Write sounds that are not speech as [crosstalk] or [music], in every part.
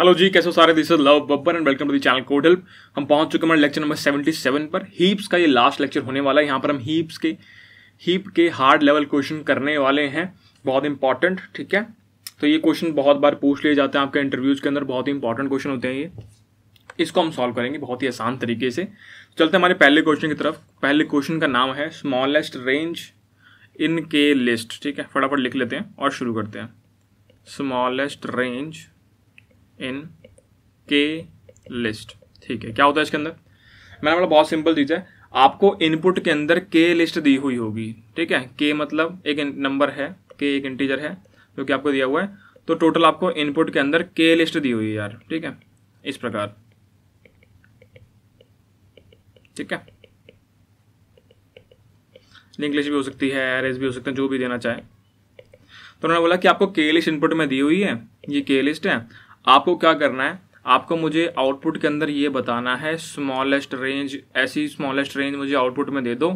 hello जी कैसे हो सारे this is Love Babbar and welcome to the channel code help हम पहुंच चुके हैं लेक्चर नंबर 77 पर हीप्स का ये लास्ट लेक्चर होने वाला है यहाँ पर हम हीप्स के हीप के हार्ड लेवल क्वेश्चन करने वाले हैं बहुत इंपॉर्टेंट ठीक है तो ये क्वेश्चन बहुत बार पूछ लिए जाते हैं आपके इंटरव्यूज के अंदर बहुत ही इंपॉर्टेंट क्वेश्चन होते हैं ये इसको हम सॉल्व करेंगे बहुत ही आसान तरीके से चलते हैं हमारे पहले क्वेश्चन की तरफ पहले क्वेश्चन का नाम है स्मॉलेस्ट रेंज इन के लिस्ट ठीक है फटाफट लिख लेते हैं और शुरू करते हैं स्मॉलेस्ट रेंज इन के लिस्ट ठीक है क्या होता है इसके अंदर मैंने बोला बहुत सिंपल चीज़ है आपको इनपुट के अंदर के लिस्ट दी हुई होगी ठीक है के मतलब एक नंबर है के एक इंटीजर है जो कि आपको दिया हुआ है तो टोटल आपको इनपुट के अंदर के लिस्ट दी हुई है यार ठीक है इस प्रकार ठीक है लिंक लिस्ट भी हो सकती है एरेज भी हो सकते हैं जो भी देना चाहे तो उन्होंने बोला कि आपको के लिस्ट इनपुट में दी हुई है ये के लिस्ट है आपको क्या करना है आपको मुझे आउटपुट के अंदर ये बताना है स्मॉलेस्ट रेंज ऐसी स्मॉलेस्ट रेंज मुझे आउटपुट में दे दो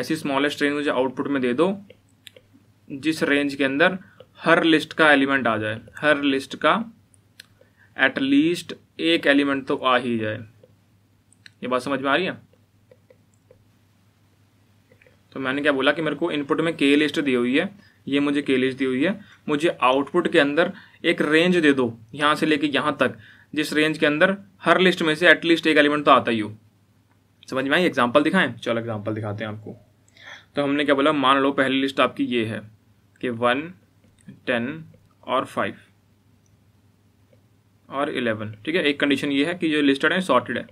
ऐसी स्मॉलेस्ट रेंज मुझे आउटपुट में दे दो जिस रेंज के अंदर हर लिस्ट का एलिमेंट आ जाए हर लिस्ट का एटलीस्ट एक एलिमेंट तो आ ही जाए ये बात समझ में आ रही है तो मैंने क्या बोला कि मेरे को इनपुट में के लिस्ट दी हुई है ये मुझे के लिस्ट दी हुई है मुझे आउटपुट के अंदर एक रेंज दे दो यहाँ से लेके यहाँ तक जिस रेंज के अंदर हर लिस्ट में से एटलीस्ट एक एलिमेंट तो आता ही हो समझ में आई एग्जाम्पल दिखाएं चलो एग्जाम्पल दिखाते हैं आपको तो हमने क्या बोला मान लो पहली लिस्ट आपकी ये है कि वन टेन और फाइव और इलेवन ठीक है एक कंडीशन ये है कि जो लिस्टेड है सॉर्टेड है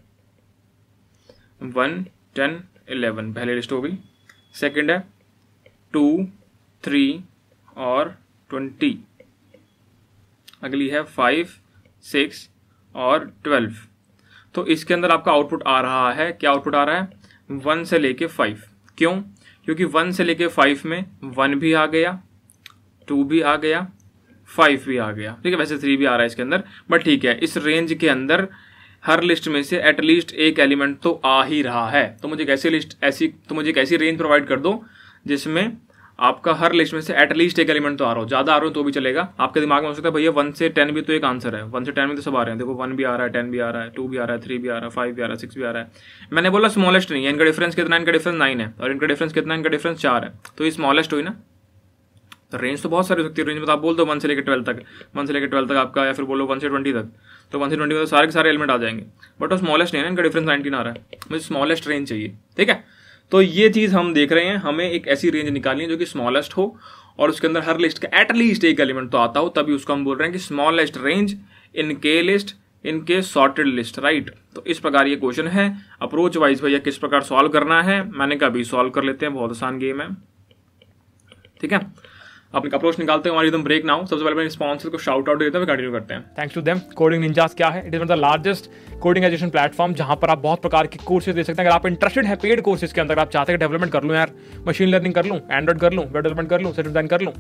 वन टेन इलेवन पहली लिस्ट हो गई सेकंड है टू थ्री और ट्वेंटी अगली है फाइव सिक्स और ट्वेल्व तो इसके अंदर आपका आउटपुट आ रहा है क्या आउटपुट आ रहा है वन से लेके फाइव क्यों क्योंकि वन से लेके फाइव में वन भी आ गया टू भी आ गया फाइव भी आ गया ठीक है वैसे थ्री भी आ रहा है इसके अंदर बट ठीक है इस रेंज के अंदर हर लिस्ट में से एटलीस्ट एक एलिमेंट तो आ ही रहा है तो मुझे कैसी लिस्ट ऐसी तो मुझे एक ऐसी रेंज प्रोवाइड कर दो जिसमें आपका हर लिस्ट में से एटलीस्ट एक एलिमेंट तो आ रहा हो ज़्यादा आ रहा हो तो भी चलेगा आपके दिमाग में हो सकता है भैया वन से टेन भी तो एक आंसर है वन से टेन में तो सब आ रहे हैं देखो वन भी आ रहा है टेन भी आ रहा है टू भी आ रहा है थ्री भी आ रहा है फाइव भी आ रहा है सिक्स भी आ रहा है मैंने बोला स्मॉलेस्ट नहीं है इनका डिफरेंस कितना इनका डिफरेंस नाइन है और इनका डिफरेंस कितना इनका डिफरेंस चार है तो ये स्मॉलेस्ट हुई ना तो रेंज तो बहुत सारी हो सकती है रेंज में तो आप बोल दो वन से लेकर ट्वेल्व तक वन से लेकर ट्वेल्व तक आपका या फिर बोलो वन से ट्वेंटी तक तो वन से ट्वेंटी में तो सारे के सारे एलिमेंट आ जाएंगे बट वो स्मॉलेस्ट नहीं है इनका डिफरेंस नाइनटीन आ रहा है मुझे स्मॉलेस्ट रेंज चाहिए ठीक है तो ये चीज़ हम देख रहे हैं हमें एक ऐसी रेंज निकालनी है जो कि स्मॉलेस्ट हो और उसके अंदर हर लिस्ट का एटलीस्ट एक एलिमेंट तो आता हो तभी उसको हम बोल रहे हैं कि स्मॉलेस्ट रेंज इन के लिस्ट इनके सॉर्टेड लिस्ट राइट तो इस प्रकार ये क्वेश्चन है अप्रोच वाइज भैया किस प्रकार सॉल्व करना है मैंने कहा अभी सॉल्व कर लेते हैं बहुत आसान गेम है ठीक है अपने अप्रोच निकालते हैं हमारी एकदम ब्रेक हो सबसे पहले अपने स्पॉन्सर को शाउट आउट देते हैं कंटिन्यू करते हैं thanks to them Coding Ninjas क्या है it is one the largest coding education platform जहां पर आप बहुत प्रकार के कोर्सेज दे सकते हैं अगर आप इंटरेस्टेड है पेड कोर्सेज के अंदर आप चाहते हैं डेवलपमेंट कर लूँ यार मशीन लर्निंग कर लूँ एंड्रॉइड कर लूँ वेब डेवलपमेंट कर लूँ सेट डिजाइन कर लूँ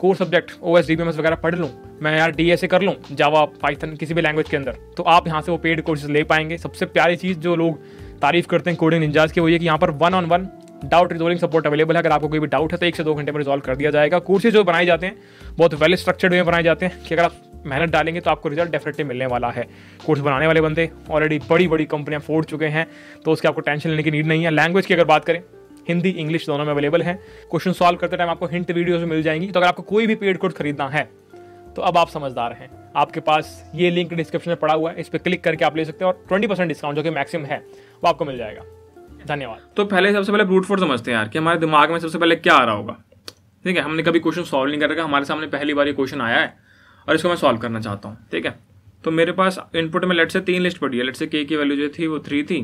core subject O S D वगैरह पढ़ लूँ मैं यार डी एस ए कर लूँ जावा पाइथन किसी भी लैंग्वेज के अंदर तो आप यहाँ से वो पेड कोर्सेज ले पाएंगे सबसे प्यारी चीज़ जो लोग तारीफ करते हैं कोडिंग निंजाज की वो ये कि यहाँ पर one on one doubt resolving support available है अगर आपको कोई भी डाउट है तो एक से दो घंटे में रिजॉल्व कर दिया जाएगा कोर्सेज जो बनाए जाते हैं बहुत वेल स्ट्रक्चर्ड वे में बनाए जाते हैं कि अगर आप मेहनत डालेंगे तो आपको रिजल्ट डेफिनेटली मिलने वाला है कोर्स बनाने वाले बंदे ऑलरेडी बड़ी बड़ी कंपनियाँ फोड़ चुके हैं तो उसके आपको टेंशन लेने की नीड नहीं है लैंग्वेज की अगर बात करें हिंदी इंग्लिश दोनों में अवेलेबल है क्वेश्चन सॉल्व करते टाइम आपको हिंट वीडियोज मिल जाएंगी तो अगर आपको कोई भी पेड कोर्स खरीदना है तो अब आप समझदार हैं आपके पास ये लिंक डिस्क्रिप्शन में पड़ा हुआ है इस पर क्लिक करके आप ले सकते हैं और ट्वेंटी परसेंट डिस्काउंट जो कि मैक्सिमम है वो आपको मिल जाएगा धन्यवाद तो पहले सबसे पहले ब्रूट फोर्स समझते हैं यार कि हमारे दिमाग में सबसे पहले क्या आ रहा होगा ठीक है हमने कभी क्वेश्चन सॉल्व नहीं कर रखा हमारे सामने पहली बार ये क्वेश्चन आया है और इसको मैं सॉल्व करना चाहता हूँ ठीक है तो मेरे पास इनपुट में लेट से तीन लिस्ट पड़ी है लेट से के की वैल्यू जो थी वो थ्री थी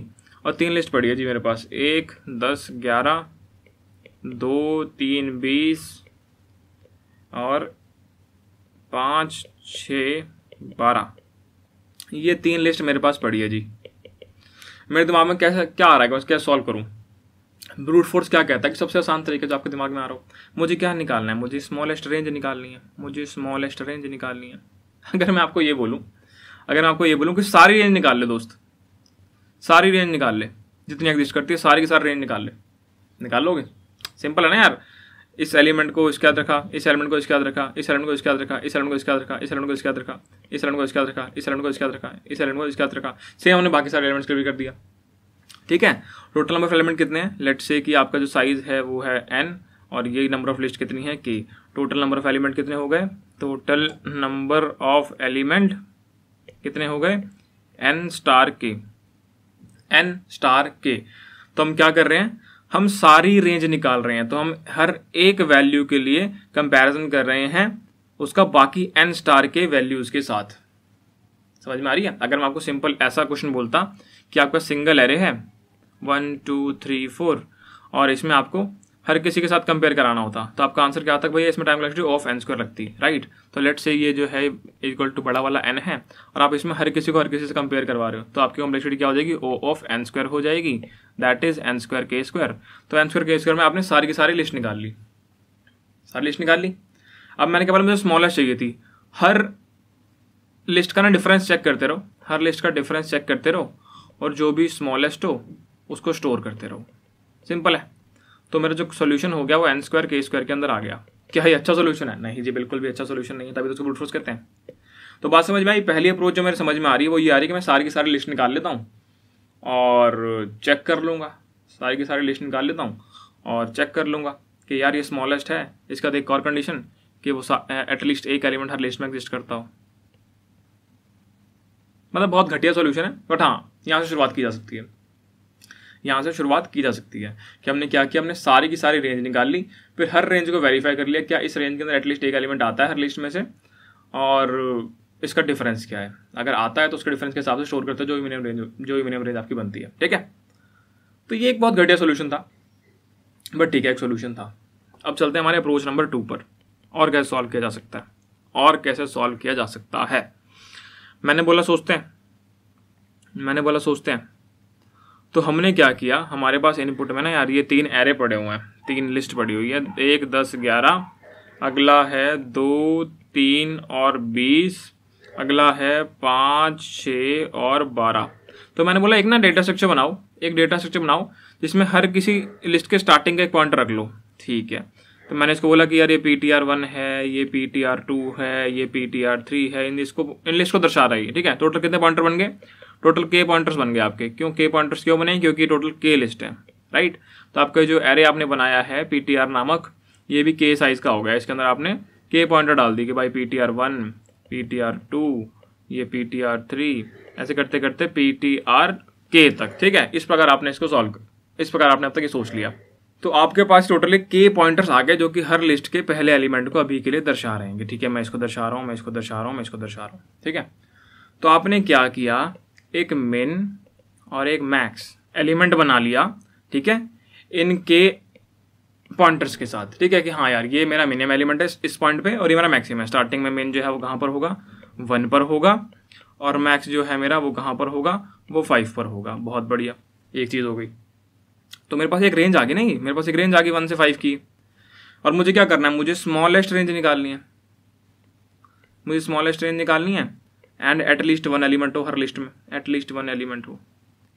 और तीन लिस्ट पड़ी है जी मेरे पास एक दस ग्यारह दो तीन बीस और पाँच छ बारह ये तीन लिस्ट मेरे पास पड़ी है जी मेरे दिमाग में कैसे क्या आ रहा है कि मैं कैसे सॉल्व करूँ ब्रूट फोर्स क्या कहता है कि सबसे आसान तरीके जो आपके दिमाग में आ रहा हो मुझे क्या निकालना है मुझे स्मॉलेस्ट रेंज निकालनी है मुझे स्मॉलेस्ट रेंज निकालनी है [laughs] अगर मैं आपको ये बोलूँ अगर मैं आपको ये बोलूँ कि सारी रेंज निकाल ले दोस्त सारी रेंज निकाल ले जितनी एग्जिस्ट करती है सारी की सारी रेंज निकाल ले निकाल लोगे सिंपल है ना यार इस एलिमेंट को इसके याद रखा इस एलिमेंट को इसके याद रखा इस एलिमेंट को इसके याद रखा इस एलिमेंट को इसके याद रखा इस एलिमेंट को इसके याद रखा इस एलिमेंट को इसके याद रखा इस एलिमेंट को इसके याद रखा इस एलिमेंट को इसके याद रखा सेम हमने बाकी सारे एलिमेंट्स को भी कर दिया ठीक है टोटल नंबर ऑफ एलिमेंट कितने हैं लेट से कि आपका जो साइज़ है वो है एन और ये नंबर ऑफ लिस्ट कितनी है कि टोटल नंबर ऑफ एलिमेंट कितने हो गए टोटल नंबर ऑफ एलिमेंट कितने हो गए N star K N star K तो हम क्या कर रहे हैं हम सारी रेंज निकाल रहे हैं तो हम हर एक वैल्यू के लिए कंपैरिजन कर रहे हैं उसका बाकी एन स्टार के वैल्यूज़ के साथ समझ में आ रही है अगर मैं आपको सिंपल ऐसा क्वेश्चन बोलता कि आपका सिंगल एरे है वन टू थ्री फोर और इसमें आपको हर किसी के साथ कंपेयर कराना होता तो आपका आंसर क्या आता भैया इसमें time complexity of N square लगती राइट तो लेट से ये जो है इक्वल टू बड़ा वाला एन है और आप इसमें हर किसी को हर किसी से कंपेयर करवा रहे हो तो आपकी कॉम्प्लेक्सिटी क्या हो जाएगी ओ ऑफ एन स्क्वायर हो जाएगी that is N square K square तो एन स्क्वायर के स्क्वायर में आपने सारी की सारी लिस्ट निकाल ली सारी लिस्ट निकाल ली अब मैंने क्या बोला मुझे स्मॉलेस्ट चाहिए थी हर लिस्ट का ना डिफरेंस चेक करते रहो हर लिस्ट का डिफरेंस चेक करते रहो और जो भी स्मॉलेस्ट हो उसको स्टोर करते रहो सिंपल है तो मेरा जो सोल्यूशन हो गया वो एन स्क्वायर के स्क्वायर के अंदर आ गया क्या भाई अच्छा सोल्यूशन है नहीं जी बिल्कुल भी अच्छा सोल्यूशन नहीं है तभी तो उसको ब्रूट कहते हैं तो बात समझ में आई पहली अप्रोच जो मेरे समझ में आ रही है वो ये आ रही है कि मैं सारी की सारी लिस्ट निकाल लेता हूँ और चेक कर लूँगा सारी की सारी लिस्ट निकाल लेता हूँ और चेक कर लूँगा कि यार ये स्मॉलेस्ट है इसका तो एक और कंडीशन कि वो एटलीस्ट एक एलिमेंट हर लिस्ट में एग्जिस्ट करता हो मतलब बहुत घटिया सोल्यूशन है बट हाँ यहाँ से शुरुआत की जा सकती है यहाँ से शुरुआत की जा सकती है कि हमने क्या किया हमने सारी की सारी रेंज निकाल ली फिर हर रेंज को वेरीफाई कर लिया क्या इस रेंज के अंदर एटलीस्ट एक एलिमेंट आता है हर लिस्ट में से और इसका डिफरेंस क्या है अगर आता है तो उसके डिफरेंस के हिसाब से स्टोर करते हैं जो भी मिनिमम रेंज जो भी मिनिमम रेंज आपकी बनती है ठीक है तो ये एक बहुत घटिया सोल्यूशन था बट ठीक है एक सोल्यूशन था अब चलते हैं हमारे अप्रोच नंबर टू पर और कैसे सॉल्व किया जा सकता है और कैसे सॉल्व किया जा सकता है मैंने बोला सोचते हैं मैंने बोला सोचते हैं तो हमने क्या किया हमारे पास इनपुट में ना यार ये तीन एरे पड़े हुए हैं तीन लिस्ट पड़ी हुई है एक दस ग्यारह अगला है दो तीन और बीस अगला है पाँच छः और बारह तो मैंने बोला एक ना डेटा स्ट्रक्चर बनाओ एक डेटा स्ट्रक्चर बनाओ जिसमें हर किसी लिस्ट के स्टार्टिंग का एक पॉइंट रख लो ठीक है तो मैंने इसको बोला कि यार ये पी टी आर वन है ये पी टी आर टू है ये पी टी आर थ्री है इन इसको इन लिस्ट को दर्शा रही है ठीक है टोटल कितने पॉइंटर बन गए टोटल के पॉइंटर्स बन गए आपके क्यों के पॉइंटर्स क्यों बने क्योंकि टोटल के लिस्ट है राइट तो आपका जो एरे आपने बनाया है पी नामक ये भी के साइज का होगा इसके अंदर आपने के पॉइंटर डाल दी कि भाई P T R one P T R two ये पी टी आर थ्री ऐसे करते करते पी टी आर के तक ठीक है इस प्रकार आपने इसको सॉल्व इस प्रकार आपने अब तक ये सोच लिया तो आपके पास टोटली के पॉइंटर्स आ गए जो कि हर लिस्ट के पहले एलिमेंट को अभी के लिए दर्शा रहे हैं ठीक है मैं इसको दर्शा रहा हूँ मैं इसको दर्शा रहा हूँ मैं इसको दर्शा रहा हूँ ठीक है तो आपने क्या किया एक मिन और एक मैक्स एलिमेंट बना लिया ठीक है इनके पॉइंटर्स के साथ ठीक है कि हाँ यार ये मेरा मिनिमम एलिमेंट है इस पॉइंट पे और ये मेरा मैक्सिमम है स्टार्टिंग में मेन जो है वो कहाँ पर होगा वन पर होगा और मैक्स जो है मेरा वो कहाँ पर होगा वो फाइव पर होगा बहुत बढ़िया एक चीज़ हो गई तो मेरे पास एक रेंज आ गई नहीं मेरे पास एक रेंज आ गई वन से फाइव की और मुझे क्या करना है मुझे स्मॉलेस्ट रेंज निकालनी है मुझे स्मॉलेस्ट रेंज निकालनी है एंड एटलीस्ट वन एलिमेंट हो हर लिस्ट में एटलीस्ट वन एलिमेंट हो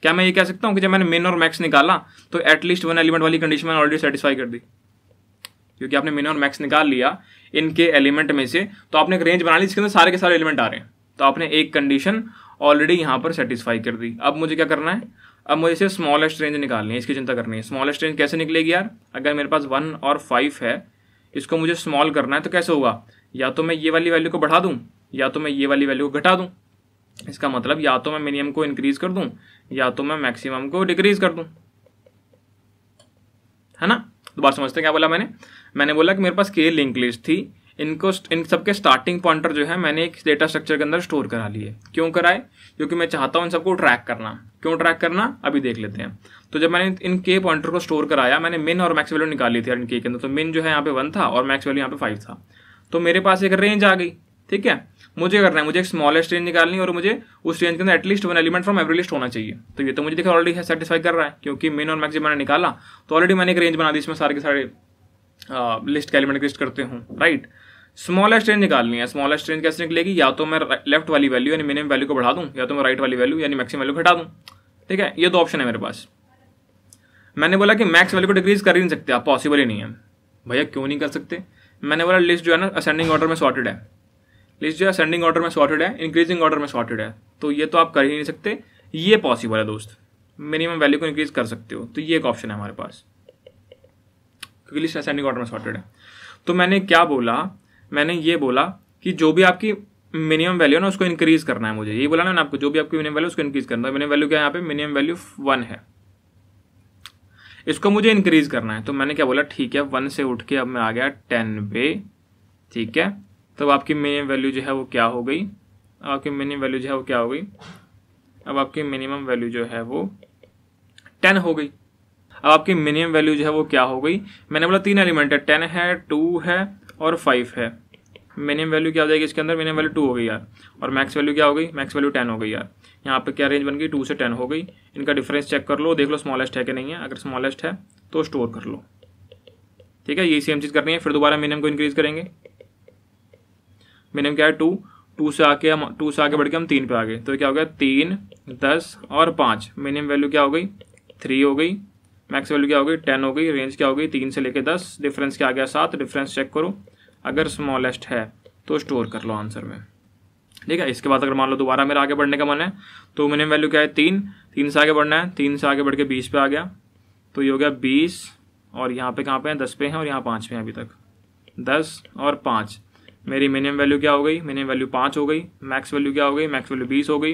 क्या मैं ये कह सकता हूँ कि जब मैंने मिन और मैक्स निकाला तो एटलीस्ट वन एलिमेंट वाली कंडीशन मैंने ऑलरेडी सेटिस्फाई कर दी क्योंकि आपने मिन और मैक्स निकाल लिया इनके एलिमेंट में से तो आपने एक रेंज बना ली जिसके अंदर सारे के सारे एलिमेंट आ रहे हैं तो आपने एक कंडीशन ऑलरेडी यहाँ पर सेटिस्फाई कर दी अब मुझे क्या करना है अब मुझे सिर्फ स्मॉलेस्ट रेंज निकालनी है इसकी चिंता करनी है स्मॉलेस्ट रेंज कैसे निकलेगी यार अगर मेरे पास वन और फाइव है इसको मुझे स्मॉल करना है तो कैसे होगा या तो मैं ये वाली वैल्यू को बढ़ा दूँ या तो मैं ये वाली वैल्यू को घटा दूं इसका मतलब या तो मैं मिनिमम को इंक्रीज कर दूं या तो मैं मैक्सिमम को डिक्रीज कर दूं है ना दोबारा तो समझते क्या बोला मैंने मैंने बोला कि मेरे पास के लिंक लिस्ट थी इनको इन सबके स्टार्टिंग पॉइंटर जो है मैंने एक डेटा स्ट्रक्चर के अंदर स्टोर करा लिए क्यों कराए क्योंकि मैं चाहता हूँ इन सबको ट्रैक करना क्यों ट्रैक करना अभी देख लेते हैं तो जब मैंने इन के पॉइंटर को स्टोर कराया मैंने मिन और मैक्स वैल्यू निकाली थी इन के अंदर तो मिन जो है यहाँ पे वन था और मैक्स वैल्यू यहाँ पे फाइव था तो मेरे पास एक रेंज आ गई ठीक है मुझे करना है मुझे एक स्मॉलेस्ट रेंज निकालनी है और मुझे उस रेंज के अंदर at least one element from every list होना चाहिए तो ये तो मुझे देखा ऑलरेडी सेटिसफाई कर रहा है क्योंकि मिन और मैक्सिम मैंने निकाला तो ऑलरेडी मैंने एक रेंज बना दी इसमें सारे के सारे लिस्ट के एलिमेंट लिस्ट करते हूँ राइट स्मॉलेस्ट रेंज निकालनी है स्मॉलेस्ट रेंज कैसे निकलेगी या तो मैं लेफ्ट वाली वैल्यू यानी मिनिमम वैल्यू को बढ़ा दूँ या तो मैं राइट वाली वैल्यू यानी मैक्सिमम वैल्यू घटा दूँ ठीक है ये दो ऑप्शन है मेरे पास मैंने बोला कि मैक्स वैल्यू को डिक्रीज कर ही नहीं सकते आप पॉसिबल ही नहीं है भैया क्यों नहीं कर सकते मैंने बोला लिस्ट जो है ना असेंडिंग ऑर्डर में सॉर्टेड है लिस्ट जो है सेंडिंग ऑर्डर में सॉर्टेड है इंक्रीजिंग ऑर्डर में सॉर्टेड है तो ये तो आप कर ही नहीं सकते ये पॉसिबल है दोस्त मिनिमम वैल्यू को इंक्रीज कर सकते हो तो ये एक ऑप्शन है हमारे पास क्योंकि लिस्ट असेंडिंग ऑर्डर में सॉर्टेड है तो मैंने क्या बोला मैंने ये बोला कि जो भी आपकी मिनिमम वैल्यू ना उसको इंक्रीज करना है मुझे ये बोला ना आपको जो भी आपकी मिनिमम वैल्यू उसको इंक्रीज करना है मिनिमम वैल्यू क्या यहाँ पे मिनिमम वैल्यू वन है इसको मुझे इंक्रीज करना है तो मैंने क्या बोला ठीक है वन से उठ के अब मैं आ गया टेन पे ठीक है तब आपकी मिनिमम वैल्यू जो है वो क्या हो गई आपकी मिनिमम वैल्यू जो है वो क्या हो गई अब आपकी मिनिमम वैल्यू जो है वो टेन हो गई अब आपकी मिनिमम वैल्यू जो है वो क्या हो गई मैंने बोला तीन एलिमेंट है टेन है टू है और फाइव है मिनिमम वैल्यू क्या हो जाएगी इसके अंदर मिनिमम वैल्यू टू हो गई यार और मैक्स वैल्यू क्या हो गई मैक्स वैल्यू टेन हो गई यार यहाँ पे क्या रेंज बन गई टू से टेन हो गई इनका डिफरेंस चेक कर लो देख लो स्मॉलेस्ट है कि नहीं है अगर स्मॉलेस्ट है तो स्टोर कर लो ठीक है ये सेम चीज़ करनी है फिर दोबारा मिनिमम को इंक्रीज़ करेंगे मिनिमम क्या है टू टू से आके हम टू से आगे बढ़ के हम तीन पे आ गए तो क्या हो गया तीन दस और पाँच मिनिमम वैल्यू क्या हो गई थ्री हो गई मैक्स वैल्यू क्या हो गई टेन हो गई रेंज क्या हो गई तीन से लेके दस डिफरेंस क्या आ गया सात डिफरेंस चेक करो अगर स्मॉलेस्ट है तो स्टोर कर लो आंसर में ठीक है इसके बाद अगर मान लो दोबारा मेरा आगे बढ़ने का मन है तो मिनिमम वैल्यू क्या है तीन तीन से आगे बढ़ना है तीन से आगे बढ़ के बीस पे आ गया तो ये हो गया बीस और यहाँ पे कहाँ पे हैं दस पे हैं और यहाँ पाँच पे हैं अभी तक दस और पाँच मेरी मिनिमम वैल्यू क्या हो गई मिनिमम वैल्यू पाँच हो गई मैक्स वैल्यू क्या हो गई मैक्स वैल्यू बीस हो गई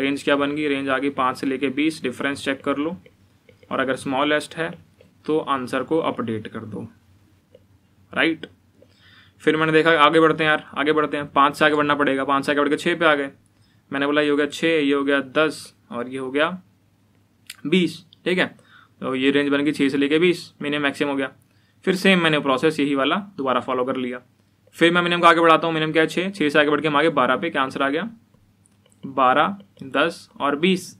रेंज क्या बन गई रेंज आ गई पाँच से लेके बीस डिफरेंस चेक कर लो और अगर स्मॉलेस्ट है तो आंसर को अपडेट कर दो राइट फिर मैंने देखा आगे बढ़ते हैं यार आगे बढ़ते हैं पाँच से आगे बढ़ना पड़ेगा पाँच से आगे बढ़ के छः पे आ गए मैंने बोला ये हो गया छः ये हो गया दस और ये हो गया बीस ठीक है तो ये रेंज बन गई छः से लेके बीस मैंने मैक्सिमम हो गया फिर सेम मैंने प्रोसेस यही वाला दोबारा फॉलो कर लिया फिर मैं मिनिमम का आगे बढ़ाता हूँ मिनिमम क्या है छः छः से आगे बढ़ के हम आगे बारह पे क्या आंसर आ गया बारह दस और बीस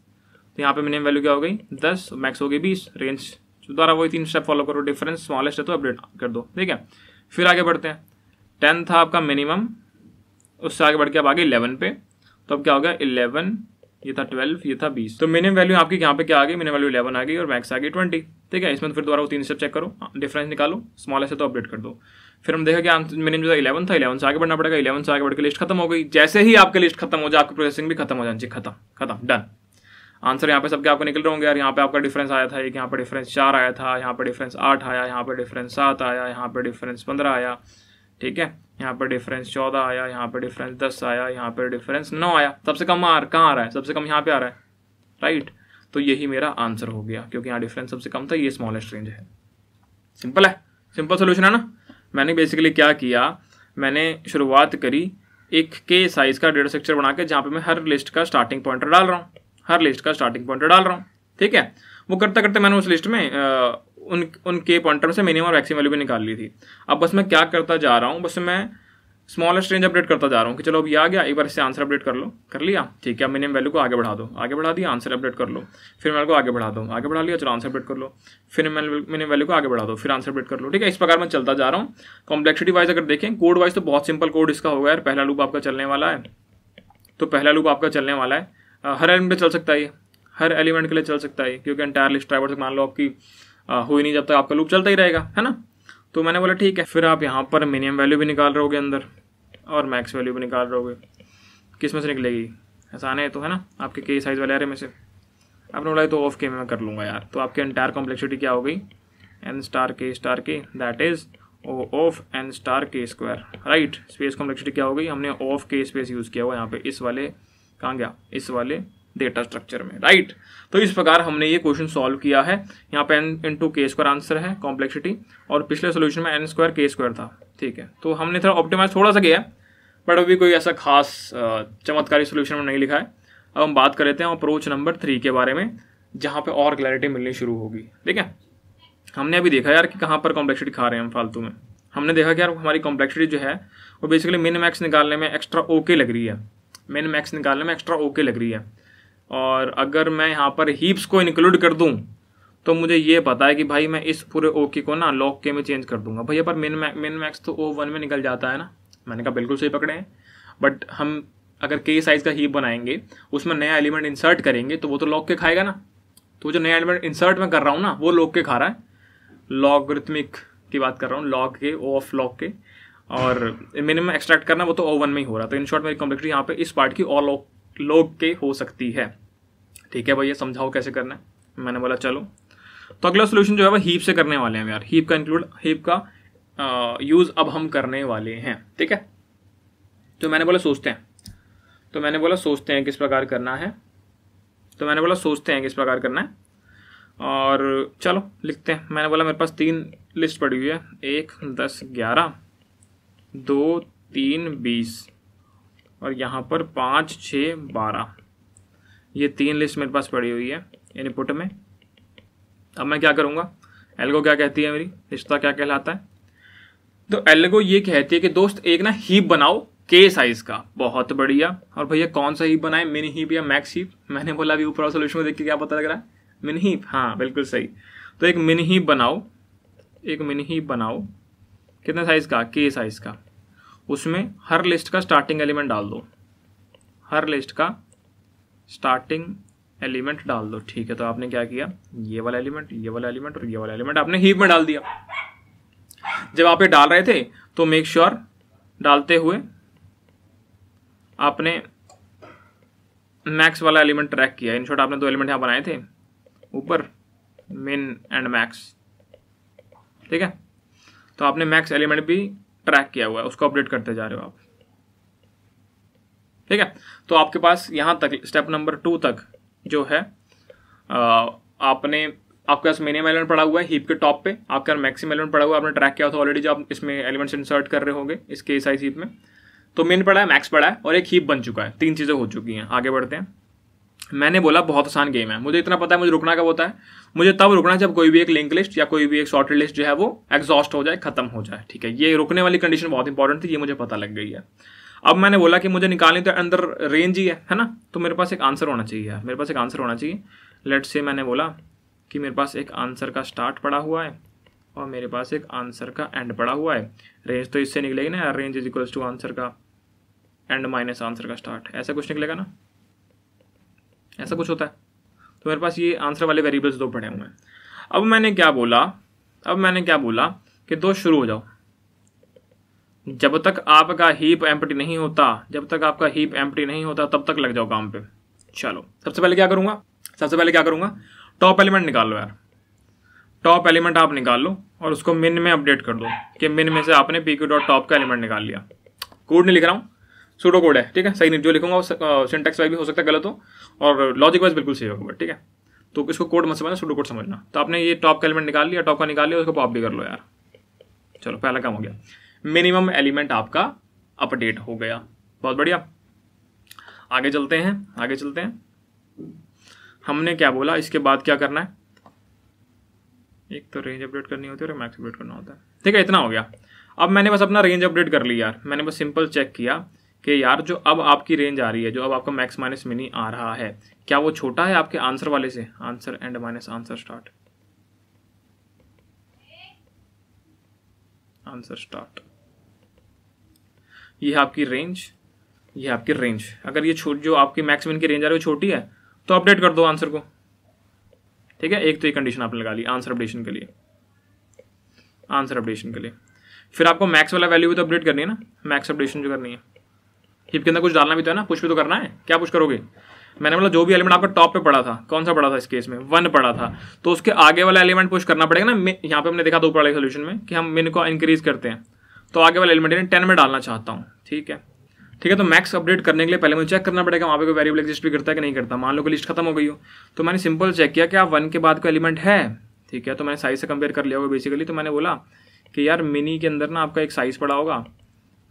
तो यहाँ पे मिनिमम वैल्यू क्या हो गई दस मैक्स हो गई बीस रेंज तो दोबारा वही तीन स्टेप फॉलो करो डिफरेंस स्मॉलेस्ट है तो अपडेट कर दो ठीक है फिर आगे बढ़ते हैं टेन था आपका मिनिमम उससे आगे बढ़ के अब आगे इलेवन पे तो अब क्या हो गया इलेवन ये था ट्वेल्व ये था बीस तो मिनिमम वैल्यू आपकी यहाँ पे क्या आ गई मिनिमम वैल्यू इलेवन आ गई और मैक्स आ गई ट्वेंटी ठीक है इसमें तो फिर दोबारा वो तीन स्टेप चेक करो डिफरेंस निकालो स्मॉलेस्ट है तो अपडेट कर दो फिर हम देखा कि मैंने जो इलेवन था इलेवन से आगे बढ़ना पड़ेगा इलेवन से आगे बढ़ के लिस्ट खत्म हो गई जैसे ही आपकी लिस्ट खत्म हो जाए आपकी प्रोसेसिंग भी खत्म हो जानी खत्म खत्म डन आंसर यहाँ पे सबके आपको निकल रहे होंगे यार यहाँ पे आपका डिफरेंस आया था एक यहाँ पर डिफरेंस चार आया था यहाँ पर डिफरेंस आठ आया यहाँ पर डिफरेंस सात आया यहाँ पर डिफरेंस पंद्रह आया ठीक है यहाँ पर डिफरेंस चौदह आया यहाँ पर डिफरेंस दस आया यहाँ पर डिफरेंस नौ आया सबसे कम आ कहाँ आ रहा है सबसे कम यहाँ पे आ रहा है राइट तो यही मेरा आंसर हो गया क्योंकि यहाँ डिफरेंस सबसे कम था ये स्मॉलेस्ट रेंज है सिंपल है सिंपल सोल्यूशन है ना मैंने बेसिकली क्या किया मैंने शुरुआत करी एक के साइज़ का डेटा स्ट्रक्चर बना के जहाँ पे मैं हर लिस्ट का स्टार्टिंग पॉइंटर डाल रहा हूँ हर लिस्ट का स्टार्टिंग पॉइंटर डाल रहा हूँ ठीक है वो करते करते मैंने उस लिस्ट में आ, उन उनके पॉइंटर से मिनिमम और वैल्यू भी निकाल ली थी अब बस मैं क्या करता जा रहा हूँ बस मैं स्मॉलेस्ट रेंज अपडेट करता जा रहा हूँ कि चलो अब ये आ गया एक बार इससे आंसर अपडेट कर लो कर लिया ठीक है मिनिमम वैल्यू को आगे बढ़ा दो आगे बढ़ा दिया आंसर अपडेट कर लो फिर मैं को आगे बढ़ा दो आगे बढ़ा लिया चलो आंसर अपडेट कर लो फिर मिनिमम वैल्यू को आगे बढ़ा दो फिर आंसर अपडेट कर लो ठीक है इस प्रकार मैं चलता जा रहा हूँ कॉम्प्लेक्सिटी वाइज अगर देखें कोड वाइज तो बहुत सिंपल कोड इसका होगा यार पहला लूप आपका चलने वाला है तो पहला लूप आपका चलने वाला है हर एलिमेंट चल सकता है हर एलिमेंट के लिए चल सकता है क्योंकि एंटायर लिस्ट ड्राइवर तक मान लो आपकी हो ही नहीं जब तक आपका लूप चलता ही रहेगा है ना तो मैंने बोला ठीक है फिर आप यहाँ पर मिनिमम वैल्यू भी निकाल रहे होगे अंदर और मैक्स वैल्यू भी निकाल रहोगे किस में से निकलेगी आसान है तो है ना आपके के साइज़ वाले एरे में से आपने बोला तो ऑफ के में कर लूँगा यार तो आपकी एंटायर कॉम्प्लेक्सिटी क्या हो गई N star K star K that is O of N star K square right space complexity क्या हो गई हमने ऑफ के स्पेस यूज़ किया हुआ यहाँ पे इस वाले कहाँ गया इस वाले डेटा स्ट्रक्चर में राइट तो इस प्रकार हमने ये क्वेश्चन सॉल्व किया है यहाँ पे N into K square answer है कॉम्प्लेक्सिटी और पिछले सोल्यूशन में एन स्क्वायर के स्क्वायर था ठीक है तो हमने थोड़ा ऑप्टिमाइज थोड़ा सा किया है बट अभी कोई ऐसा खास चमत्कारी सोल्यूशन में नहीं लिखा है अब हम बात कर लेते हैं अप्रोच नंबर थ्री के बारे में जहाँ पर और क्लैरिटी मिलनी शुरू होगी ठीक है हमने अभी देखा यार कि कहाँ पर कॉम्प्लेक्सिटी खा रहे हैं हम फालतू में हमने देखा कि यार हमारी कॉम्प्लेक्सिटी जो है वो बेसिकली मिन मैक्स निकालने में एक्स्ट्रा ओके लग रही है मिन मैक्स निकालने में एक्स्ट्रा ओके लग रही है और अगर मैं यहाँ पर हीप्स को इंक्लूड कर दूँ तो मुझे ये पता है कि भाई मैं इस पूरे ओ की को ना लॉक के में चेंज कर दूंगा भैया पर मिन मिन मैक्स तो ओ वन में निकल जाता है ना मैंने कहा बिल्कुल सही पकड़े हैं बट हम अगर के साइज़ का हीप बनाएंगे उसमें नया एलिमेंट इंसर्ट करेंगे तो वो तो लॉक के खाएगा ना तो जो नया एलिमेंट इंसर्ट मैं कर रहा हूँ ना वो लॉक के खा रहा है लॉगरिथमिक की बात कर रहा हूँ लॉक के ओ ऑफ लॉक के और मिनिमम एक्सट्रैक्ट करना वो तो ओ वन में ही हो रहा है तो इन शॉर्ट मेरी कॉम्प्लेक्सिटी यहाँ पे इस पार्ट की ओ लॉक लॉक के हो सकती है ठीक है भैया समझाओ कैसे करना है मैंने बोला चलो तो अगला सोल्यूशन जो है वो हीप से करने वाले हैं यार हीप का इंक्लूड हीप का यूज़ अब हम करने वाले हैं ठीक है तो मैंने बोला सोचते हैं तो मैंने बोला सोचते हैं किस प्रकार करना है तो मैंने बोला सोचते हैं किस प्रकार करना है और चलो लिखते हैं मैंने बोला मेरे पास तीन लिस्ट पड़ी हुई है एक दस ग्यारह दो तीन बीस और यहाँ पर पाँच छः बारह ये तीन लिस्ट मेरे पास पड़ी हुई है इनपुट में अब मैं क्या करूँगा एल्गो क्या कहती है मेरी रिश्ता क्या कहलाता है तो एल्गो ये कहती है कि दोस्त एक ना हीप बनाओ के साइज का बहुत बढ़िया और भैया कौन सा हीप बनाए मिनी हीप या मैक्स हीप मैंने बोला अभी ऊपर सोल्यूशन में देख के क्या पता लग रहा है मिनी हीप हाँ बिल्कुल सही तो एक मिनी हीप बनाओ एक मिनी हीप बनाओ कितने साइज का के साइज का उसमें हर लिस्ट का स्टार्टिंग एलिमेंट डाल दो हर लिस्ट का स्टार्टिंग एलिमेंट डाल दो ठीक है तो आपने क्या किया ये वाला एलिमेंट ये वाला एलिमेंट और ये वाला एलिमेंट आपने हीप में डाल दिया जब आप ये डाल रहे थे तो मेक श्योर sure डालते हुए आपने मैक्स वाला एलिमेंट ट्रैक किया इन शॉर्ट आपने दो एलिमेंट यहां बनाए थे ऊपर मिन एंड मैक्स ठीक है तो आपने मैक्स एलिमेंट भी ट्रैक किया हुआ है उसको अपडेट करते जा रहे हो आप ठीक है तो आपके पास यहाँ तक स्टेप नंबर टू तक जो है आ, आपने आपके पास मिनिमम एलिमेंट पड़ा हुआ है हीप के टॉप पे आपके पास मैक्सिमम एलिमेंट पड़ा हुआ है आपने ट्रैक किया था ऑलरेडी जो आप इसमें एलिमेंट्स इंसर्ट कर रहे होंगे इस केस हीप में तो मिन पड़ा है मैक्स पड़ा है और एक हीप बन चुका है तीन चीज़ें हो चुकी हैं आगे बढ़ते हैं मैंने बोला बहुत आसान गेम है मुझे इतना पता है मुझे रुकना कब होता है मुझे तब रुकना जब कोई भी एक लिंक लिस्ट या कोई भी एक शॉर्ट लिस्ट जो है वो एग्जॉस्ट हो जाए खत्म हो जाए ठीक है ये रुकने वाली कंडीशन बहुत इंपॉर्टेंट थी ये मुझे पता लग गई है अब मैंने बोला कि मुझे निकालनी तो अंदर रेंज ही है है ना तो मेरे पास एक आंसर होना चाहिए मेरे पास एक आंसर होना चाहिए लेट से मैंने बोला कि मेरे पास एक आंसर का स्टार्ट पड़ा हुआ है और मेरे पास एक आंसर का एंड पड़ा हुआ है रेंज तो इससे निकलेगी ना range is equals to answer का एंड माइनस आंसर का स्टार्ट ऐसा कुछ निकलेगा ना ऐसा कुछ होता है तो मेरे पास ये आंसर वाले वेरिएबल्स दो पड़े हुए हैं अब मैंने क्या बोला अब मैंने क्या बोला कि दो शुरू हो जाओ जब तक आपका हीप एम्पटी नहीं होता जब तक आपका हीप एम्पटी नहीं होता तब तक लग जाओ काम पे चलो सबसे पहले क्या करूंगा सबसे पहले क्या करूंगा टॉप एलिमेंट निकाल लो यार टॉप एलिमेंट आप निकाल लो और उसको मिन में अपडेट कर दो कि मिन में से आपने पी क्यू डॉट टॉप का एलिमेंट निकाल लिया कोड नहीं लिख रहा हूँ सूडो कोड है ठीक है सही नहीं जो लिखूंगा वो सिंटेक्स वाइज भी हो सकता है गलत हो और लॉजिक वाइज बिल्कुल सही होगा ठीक है तो इसको कोड मत समझना सूडो कोड समझना तो आपने ये टॉप का एलिमेंट निकाल लिया टॉप का निकाल लिया उसको पॉप भी कर लो यार चलो पहला काम हो गया मिनिमम एलिमेंट आपका अपडेट हो गया बहुत बढ़िया आगे चलते हैं आगे चलते हैं हमने क्या बोला इसके बाद क्या करना है एक तो रेंज अपडेट करनी होती है और मैक्स अपडेट करना होता है ठीक है इतना हो गया अब मैंने बस अपना रेंज अपडेट कर लिया यार मैंने बस सिंपल चेक किया कि यार जो अब आपकी रेंज आ रही है जो अब आपका मैक्स माइनस मिनी आ रहा है क्या वो छोटा है आपके आंसर वाले से answer end minus answer start answer start ये है आपकी रेंज ये है आपकी रेंज अगर ये छोट जो आपकी मैक्स मिन की रेंज आ रही है वो छोटी है तो अपडेट कर दो आंसर को ठीक है एक तो ये कंडीशन आपने लगा ली आंसर अपडेशन के लिए आंसर अपडेशन के लिए फिर आपको मैक्स वाला वैल्यू भी तो अपडेट करनी है ना मैक्स अपडेशन जो करनी है हिप के अंदर कुछ डालना भी तो है ना कुछ भी तो करना है क्या कुछ करोगे मैंने बोला जो भी एलिमेंट आपका टॉप पे पड़ा था कौन सा पड़ा था इस केस में वन पड़ा था तो उसके आगे वाला एलिमेंट पुश करना पड़ेगा ना यहाँ पे हमने देखा था ऊपर वाले सोल्यूशन में कि हम मिन को इंक्रीज करते हैं तो आगे वाला एलिमेंट यानी टेन में डालना चाहता हूँ ठीक है ठीक है तो मैक्स अपडेट करने के लिए पहले मुझे चेक करना पड़ेगा वहाँ पे कोई वेरिएबल एग्जिस्ट भी करता है कि नहीं करता मान लो कि लिस्ट खत्म हो गई हो तो मैंने सिंपल चेक किया कि आप वन के बाद कोई एलिमेंट है ठीक है तो मैंने साइज से कंपेयर कर लिया होगा बेसिकली तो मैंने बोला कि यार मिनी के अंदर ना आपका एक साइज़ पड़ा होगा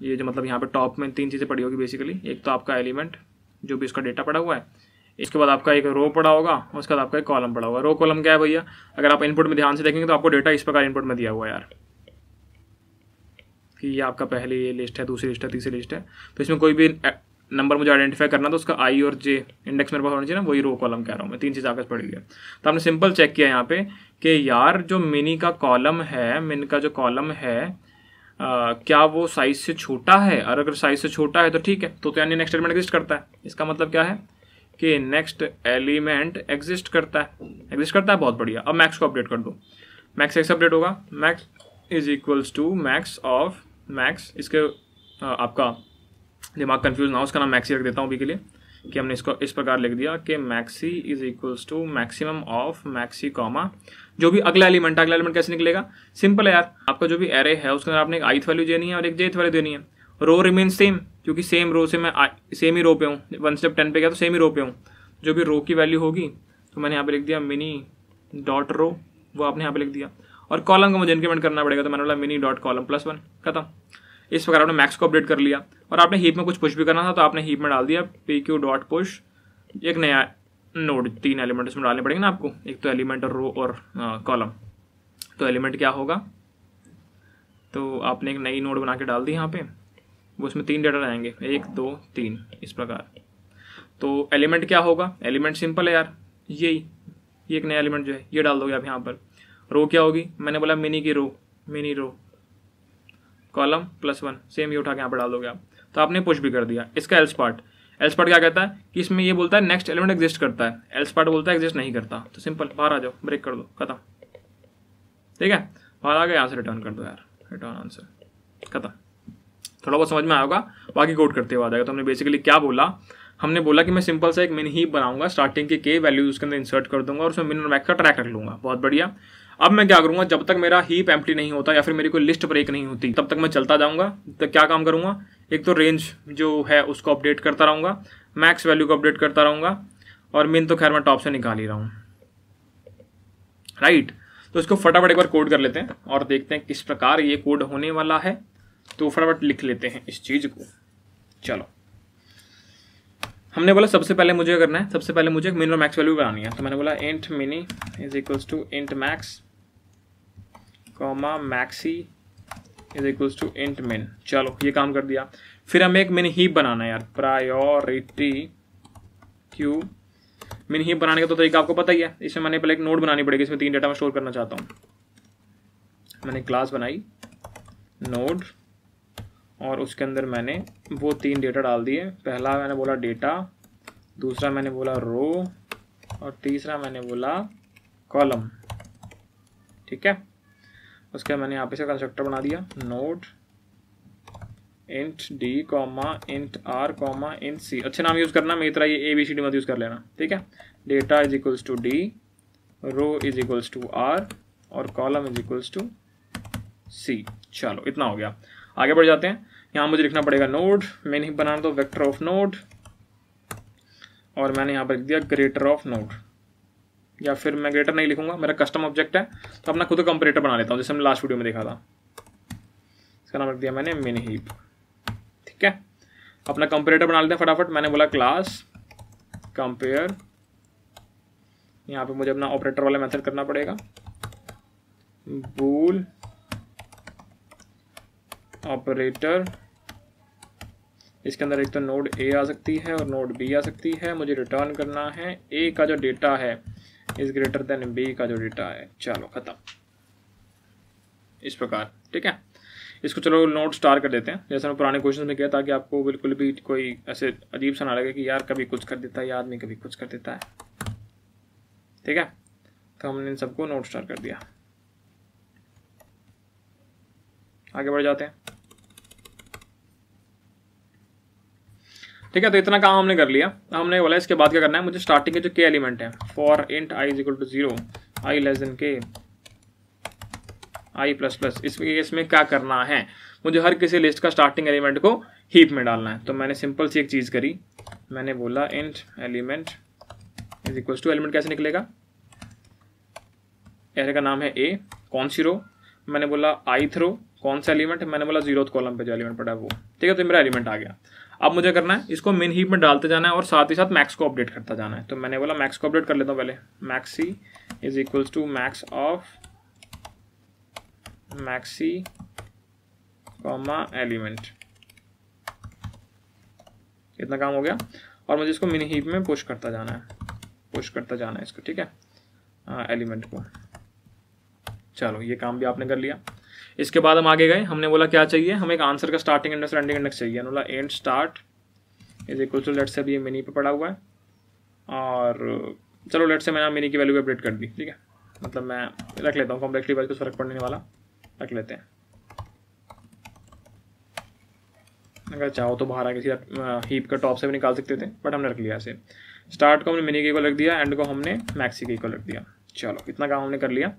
ये जो मतलब यहाँ पर टॉप में तीन चीज़ें पड़ी होगी बेसिकली एक तो आपका एलिमेंट जो भी उसका डेटा पड़ा हुआ है इसके बाद आपका एक रो पड़ा होगा उसके बाद आपका एक कॉलम पड़ा होगा रो कॉलम क्या है भैया अगर आप इनपुट में ध्यान से देखेंगे तो आपको डेटा इस प्रकार इनपुट में दिया हुआ है यार कि ये आपका पहले ये लिस्ट है दूसरी लिस्ट है तीसरी लिस्ट है तो इसमें कोई भी नंबर मुझे आइडेंटिफाई करना तो उसका आई और जे इंडेक्स मेरे पास होना चाहिए ना वही रो कॉलम कह रहा हूँ मैं तीन चीज़ आकाश पढ़ लिया है तो आपने सिंपल चेक किया यहाँ पे कि यार जो मिनी का कॉलम है मिन का जो कॉलम है आ, क्या वो साइज से छोटा है और अगर साइज से छोटा है तो ठीक है तो, तो यानी नेक्स्ट एलिमेंट एग्जिस्ट करता है इसका मतलब क्या है कि नेक्स्ट एलिमेंट एग्जिस्ट करता है एग्जिस्ट करता है बहुत बढ़िया अब मैक्स को अपडेट कर दो मैक्स एक्स अपडेट होगा max is equals to max of max इसके आपका दिमाग कन्फ्यूज ना हो उसका नाम मैक्सी रख देता हूँ अभी के लिए कि हमने इसको इस प्रकार लिख दिया कि maxi is equals to maximum of maxi comma जो भी अगला एलिमेंट अगला एलिमेंट कैसे निकलेगा सिंपल है यार आपका जो भी एरे है उसके अंदर आपने एक आइथ वैल्यू देनी है और एक जेथ वैल्यू देनी है रो रिमेन सेम क्योंकि सेम रो से मैं सेम ही रो पे हूँ वन स्टेप टेन पे गया तो सेम ही रो पे हूँ जो भी रो की वैल्यू होगी तो मैंने यहाँ पे लिख दिया मिनी डॉट रो वो आपने यहाँ पे लिख दिया और कॉलम का मुझे इंक्रीमेंट करना पड़ेगा तो मैंने बोला mini dot column plus one खत्म इस प्रकार आपने मैक्स को अपडेट कर लिया और आपने हीप में कुछ पुश भी करना था तो आपने हीप में डाल दिया पी क्यू डॉट पुश एक नया नोड तीन एलिमेंट उसमें डालने पड़ेंगे ना आपको एक तो एलिमेंट और रो और कॉलम तो एलिमेंट क्या होगा तो आपने एक नई नोड बना के डाल दी यहाँ पे वो उसमें तीन डेटा रहेंगे एक दो तीन इस प्रकार तो एलिमेंट क्या होगा एलिमेंट सिंपल है यार यही ये एक नया एलिमेंट जो है ये डाल दोगे आप यहाँ पर रो क्या होगी मैंने बोला मिनी की row mini row column plus one same ये उठा के यहाँ पर डाल दोगे आप तो आपने पुश भी कर दिया इसका एल्स पार्ट एल्स पार्ट क्या कहता है कि इसमें ये बोलता है नेक्स्ट एलिमेंट एग्जिस्ट करता है एल्स पार्ट बोलता है एग्जिस्ट नहीं करता तो सिंपल बाहर आ जाओ ब्रेक कर दो खत्म ठीक है बाहर आ गए यहाँ से रिटर्न कर दो यार रिटर्न आंसर खत्म थोड़ा बहुत समझ में आएगा बाकी कोड करते हुए आ जाएगा तो हमने बेसिकली क्या बोला हमने बोला कि मैं सिंपल सा एक मिन ही बनाऊंगा स्टार्टिंग के के वैल्यूज उसके अंदर इंसर्ट कर दूंगा और उसमें मिन और मैक्स का ट्रैक रख लूंगा बहुत बढ़िया अब मैं क्या करूंगा जब तक मेरा हीप एम्प्टी नहीं होता या फिर मेरी कोई लिस्ट ब्रेक नहीं होती तब तक मैं चलता जाऊंगा तो क्या काम करूंगा एक तो रेंज जो है उसको अपडेट करता रहूंगा मैक्स वैल्यू को अपडेट करता रहूंगा और मिन तो खैर मैं टॉप से निकाल ही रहा हूँ राइट तो इसको फटाफट एक बार कोड कर लेते हैं और देखते हैं किस प्रकार ये कोड होने वाला है तो फटाफट लिख लेते हैं इस चीज़ को चलो हमने बोला सबसे पहले मुझे करना है सबसे पहले मुझे मिन और मैक्स वैल्यू बनानी है तो मैंने बोला int mini is equals to int max comma maxi is equals to int min चलो ये काम कर दिया फिर हमें एक मिन ही बनाना है यार प्रायोरिटी क्यू मिन ही बनाने का तो तरीका आपको पता ही है इसमें मैंने पहले एक नोट बनानी पड़ेगी इसमें तीन डाटा में स्टोर करना चाहता हूँ मैंने क्लास बनाई नोड और उसके अंदर मैंने वो तीन डेटा डाल दिए पहला मैंने बोला डेटा दूसरा मैंने बोला रो और तीसरा मैंने बोला कॉलम ठीक है उसके मैंने यहाँ पे से कंस्ट्रक्टर बना दिया node int D comma int R comma int C अच्छे नाम यूज़ करना मेरी तरह ये ए बी सी डी मत यूज़ कर लेना ठीक है data is equals to D row is equals to R और column is equals to C चलो इतना हो गया आगे बढ़ जाते हैं यहाँ मुझे लिखना पड़ेगा नोड मैंने बनाना तो वेक्टर ऑफ नोड और मैंने यहाँ पर लिख दिया ग्रेटर ऑफ नोड या फिर मैं ग्रेटर नहीं लिखूंगा मेरा कस्टम ऑब्जेक्ट है तो अपना खुद का कंपरेटर बना लेता हूँ जैसे हमने लास्ट वीडियो में देखा था इसका नाम रख दिया मैंने मिन हीप ठीक है अपना कंपरेटर बना लेते हैं फटाफट मैंने बोला क्लास कंपेयर यहाँ पे मुझे अपना ऑपरेटर वाला मेथड करना पड़ेगा बूल ऑपरेटर इसके अंदर एक तो नोड ए आ सकती है और नोड बी आ सकती है मुझे रिटर्न करना है ए का जो डेटा है इज ग्रेटर देन बी का जो डेटा है चलो खत्म इस प्रकार ठीक है इसको चलो नोट स्टार कर देते हैं जैसे मैं पुराने क्वेश्चन में किया कि आपको बिल्कुल भी कोई ऐसे अजीब सा ना लगे कि यार कभी कुछ कर देता है या आदमी कभी कुछ कर देता है ठीक है तो हमने इन सबको नोट स्टार कर दिया आगे बढ़ जाते हैं ठीक है तो इतना काम हमने कर लिया हमने बोला इसके बाद क्या करना है मुझे स्टार्टिंग के जो के एलिमेंट है for int I is equal to zero I less than K I plus plus इसमें इसमें क्या करना है मुझे हर किसी लिस्ट का स्टार्टिंग एलिमेंट को हीप में डालना है तो मैंने सिंपल सी एक चीज़ करी मैंने बोला int element is equal to element कैसे निकलेगा एरे का नाम है ए कौन सी रो मैंने बोला आई थ्रो कौन सा एलिमेंट मैंने बोला जीरो कॉलम पे जो एलिमेंट पड़ा है वो ठीक है तो मेरा एलिमेंट आ गया अब मुझे करना है इसको मिन हीप में डालते जाना है और साथ ही साथ मैक्स को अपडेट करता जाना है तो मैंने बोला मैक्स को अपडेट कर लेता हूँ पहले maxi is equals to max of maxi comma element इतना काम हो गया और मुझे इसको मिन हीप में पुश करता जाना है पुश करता जाना है इसको ठीक है एलिमेंट हाँ, को चलो ये काम भी आपने कर लिया इसके बाद हम आगे गए हमने बोला क्या चाहिए हमें एक आंसर का स्टार्टिंग इंडेक्स एंडिंग इंडेक्स चाहिए बोला end start is equal to let's say अभी मिनी पे पड़ा हुआ है और चलो लेट से मैंने मिनी की वैल्यू अपडेट कर दी ठीक है मतलब मैं रख लेता हूँ कॉम्प्लेक्सली वैल्यू फर्क पड़ने वाला रख लेते हैं अगर चाहो तो बाहर आके सीधा हीप का टॉप से भी निकाल सकते थे बट हमने रख लिया इसे स्टार्ट को हमने मिनी के को रख दिया एंड को हमने मैक्सी के को रख दिया चलो इतना काम हमने कर लिया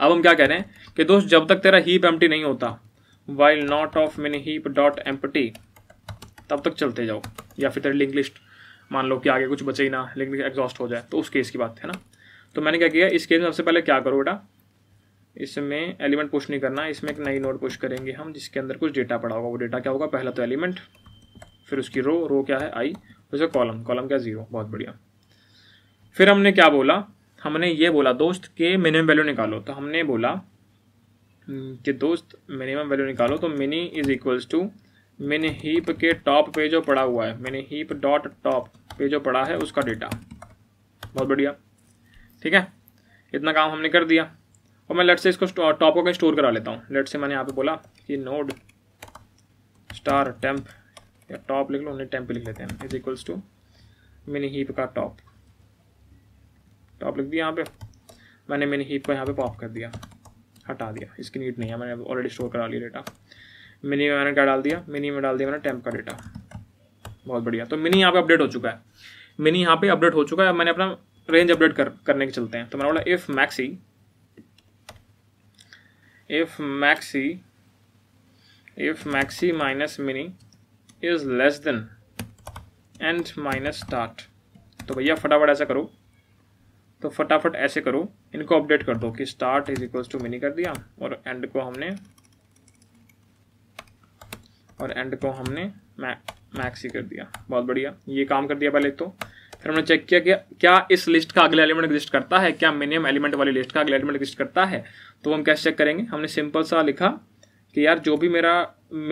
अब हम क्या कह रहे हैं कि दोस्त जब तक तेरा हीप एम्प्टी नहीं होता while not of mini heap dot empty तब तक चलते जाओ या फिर तेरी लिंक लिस्ट मान लो कि आगे कुछ बचे ही ना लिंक लिस्ट एग्जॉस्ट हो जाए तो उस केस की बात है ना तो मैंने क्या किया इस केस में सबसे पहले क्या करो बेटा इसमें एलिमेंट पुश नहीं करना इसमें एक नई नोट पुश करेंगे हम जिसके अंदर कुछ डेटा पड़ा होगा वो डेटा क्या होगा पहला तो एलिमेंट फिर उसकी रो रो क्या है आई उसका कॉलम कॉलम क्या जीरो बहुत बढ़िया फिर हमने क्या बोला हमने ये बोला दोस्त के मिनिमम वैल्यू निकालो तो हमने बोला हम्म, कि दोस्त मिनिमम वैल्यू निकालो तो mini is equals to mini heap के टॉप पे जो पड़ा हुआ है मिनी हीप डॉट टॉप पे जो पड़ा है उसका डेटा बहुत बढ़िया ठीक है इतना काम हमने कर दिया और मैं लेट से इसको टॉप को कहीं स्टोर करा लेता हूँ लेट से मैंने यहाँ पे बोला कि नोड स्टार टेम्प या टॉप लिख लो उन्हें टेम्प लिख लेते हैं is equals to mini heap का टॉप टॉप लिख दिया यहाँ पे मैंने मिनी हीप को यहाँ पे पॉप कर दिया हटा दिया इसकी नीड नहीं है मैंने ऑलरेडी स्टोर करा लिया डेटा मिनी में मैंने क्या डाल दिया मिनी में डाल दिया मैंने टेम्प का डेटा बहुत बढ़िया तो मिनी यहाँ पे अपडेट हो चुका है मिनी यहाँ पे अपडेट हो चुका है मैंने अपना रेंज अपडेट कर करने के चलते हैं तो मैंने बोला if maxi if maxi if maxi minus mini is less than end minus start तो भैया फटाफट ऐसा करो तो फटाफट ऐसे करो इनको अपडेट कर दो कि start is equals to mini कर दिया और एंड को हमने और एंड को हमने मैक्स ही कर दिया बहुत बढ़िया ये काम कर दिया पहले तो फिर हमने चेक किया कि क्या इस लिस्ट का अगला एलिमेंट एग्जिस्ट करता है क्या मिनिमम एलिमेंट वाली लिस्ट का अगला एलिमेंट एग्जिस्ट करता है तो हम कैसे चेक करेंगे हमने सिंपल सा लिखा कि यार जो भी मेरा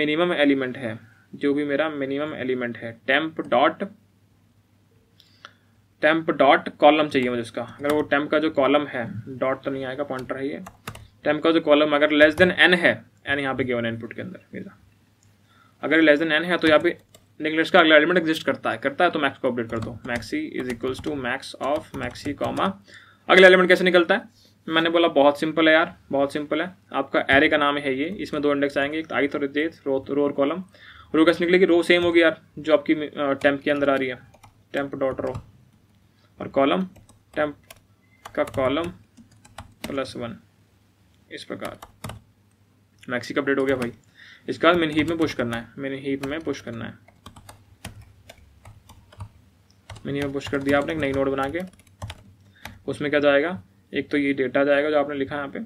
मिनिमम एलिमेंट है जो भी मेरा मिनिमम एलिमेंट है temp dot temp dot column चाहिए मुझे उसका अगर वो टेम्प का जो कॉलम है डॉट तो नहीं आएगा पॉइंटर है ये टेम्प का जो कॉलम अगर लेस देन एन है एन यहाँ पे गिवन इनपुट के अंदर मेरा अगर लेस देन एन है तो यहाँ पे निगलेट्स का अगला एलिमेंट एग्जिस्ट करता है करता है तो मैक्स को अपडेट कर दो maxi is equals to max of maxi comma अगला एलिमेंट कैसे निकलता है मैंने बोला बहुत सिंपल है यार बहुत सिंपल है आपका एरे का नाम है ये इसमें दो इंडेक्स आएंगे एक आई थोड़े डेथ रो रो और कॉलम रो कैसे निकलेगी रो सेम होगी यार जो आपकी टेम्प के अंदर आ रही है टेम्प डॉट रो और कॉलम टेम्प का कॉलम प्लस वन इस प्रकार मैक्सिक अपडेट हो गया भाई इसके बाद मिन हीप में पुश करना है मिन हीप में पुश करना है हीप में पुश कर दिया आपने एक नई नोड बना के उसमें क्या जाएगा एक तो ये डेटा जाएगा जो आपने लिखा है यहाँ पे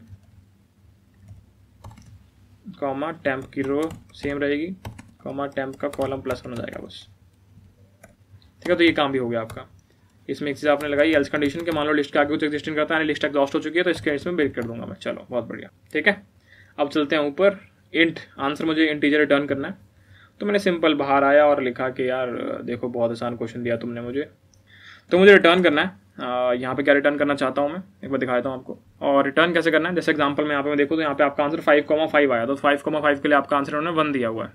कॉमा टैम्प की रो सेम रहेगी कॉमा टैम्प का कॉलम प्लस वन हो जाएगा बस ठीक है तो ये काम भी हो गया आपका इसमें एक चीज़ आपने लगाई एल्स कंडीशन के मान लो लिस्ट का आगे कुछ एग्जिस्टिंग करता है लिस्ट एग्जॉस्ट हो चुकी है तो इसके इसमें ब्रेक कर दूंगा मैं चलो बहुत बढ़िया ठीक है अब चलते हैं ऊपर इंट आंसर मुझे इंटीजर रिटर्न करना है तो मैंने सिंपल बाहर आया और लिखा कि यार देखो बहुत आसान क्वेश्चन दिया तुमने मुझे तो मुझे रिटर्न करना है यहाँ पे क्या रिटर्न करना चाहता हूँ मैं एक बार दिखाता हूँ आपको और रिटर्न कैसे करना है जैसे एग्जांपल में यहाँ पे मैं देखूँ तो यहाँ पे आपका आंसर फाइव कॉमा फाइव आया तो फाइव कॉमा फाइव के लिए आपका आंसर उन्होंने वन दिया हुआ है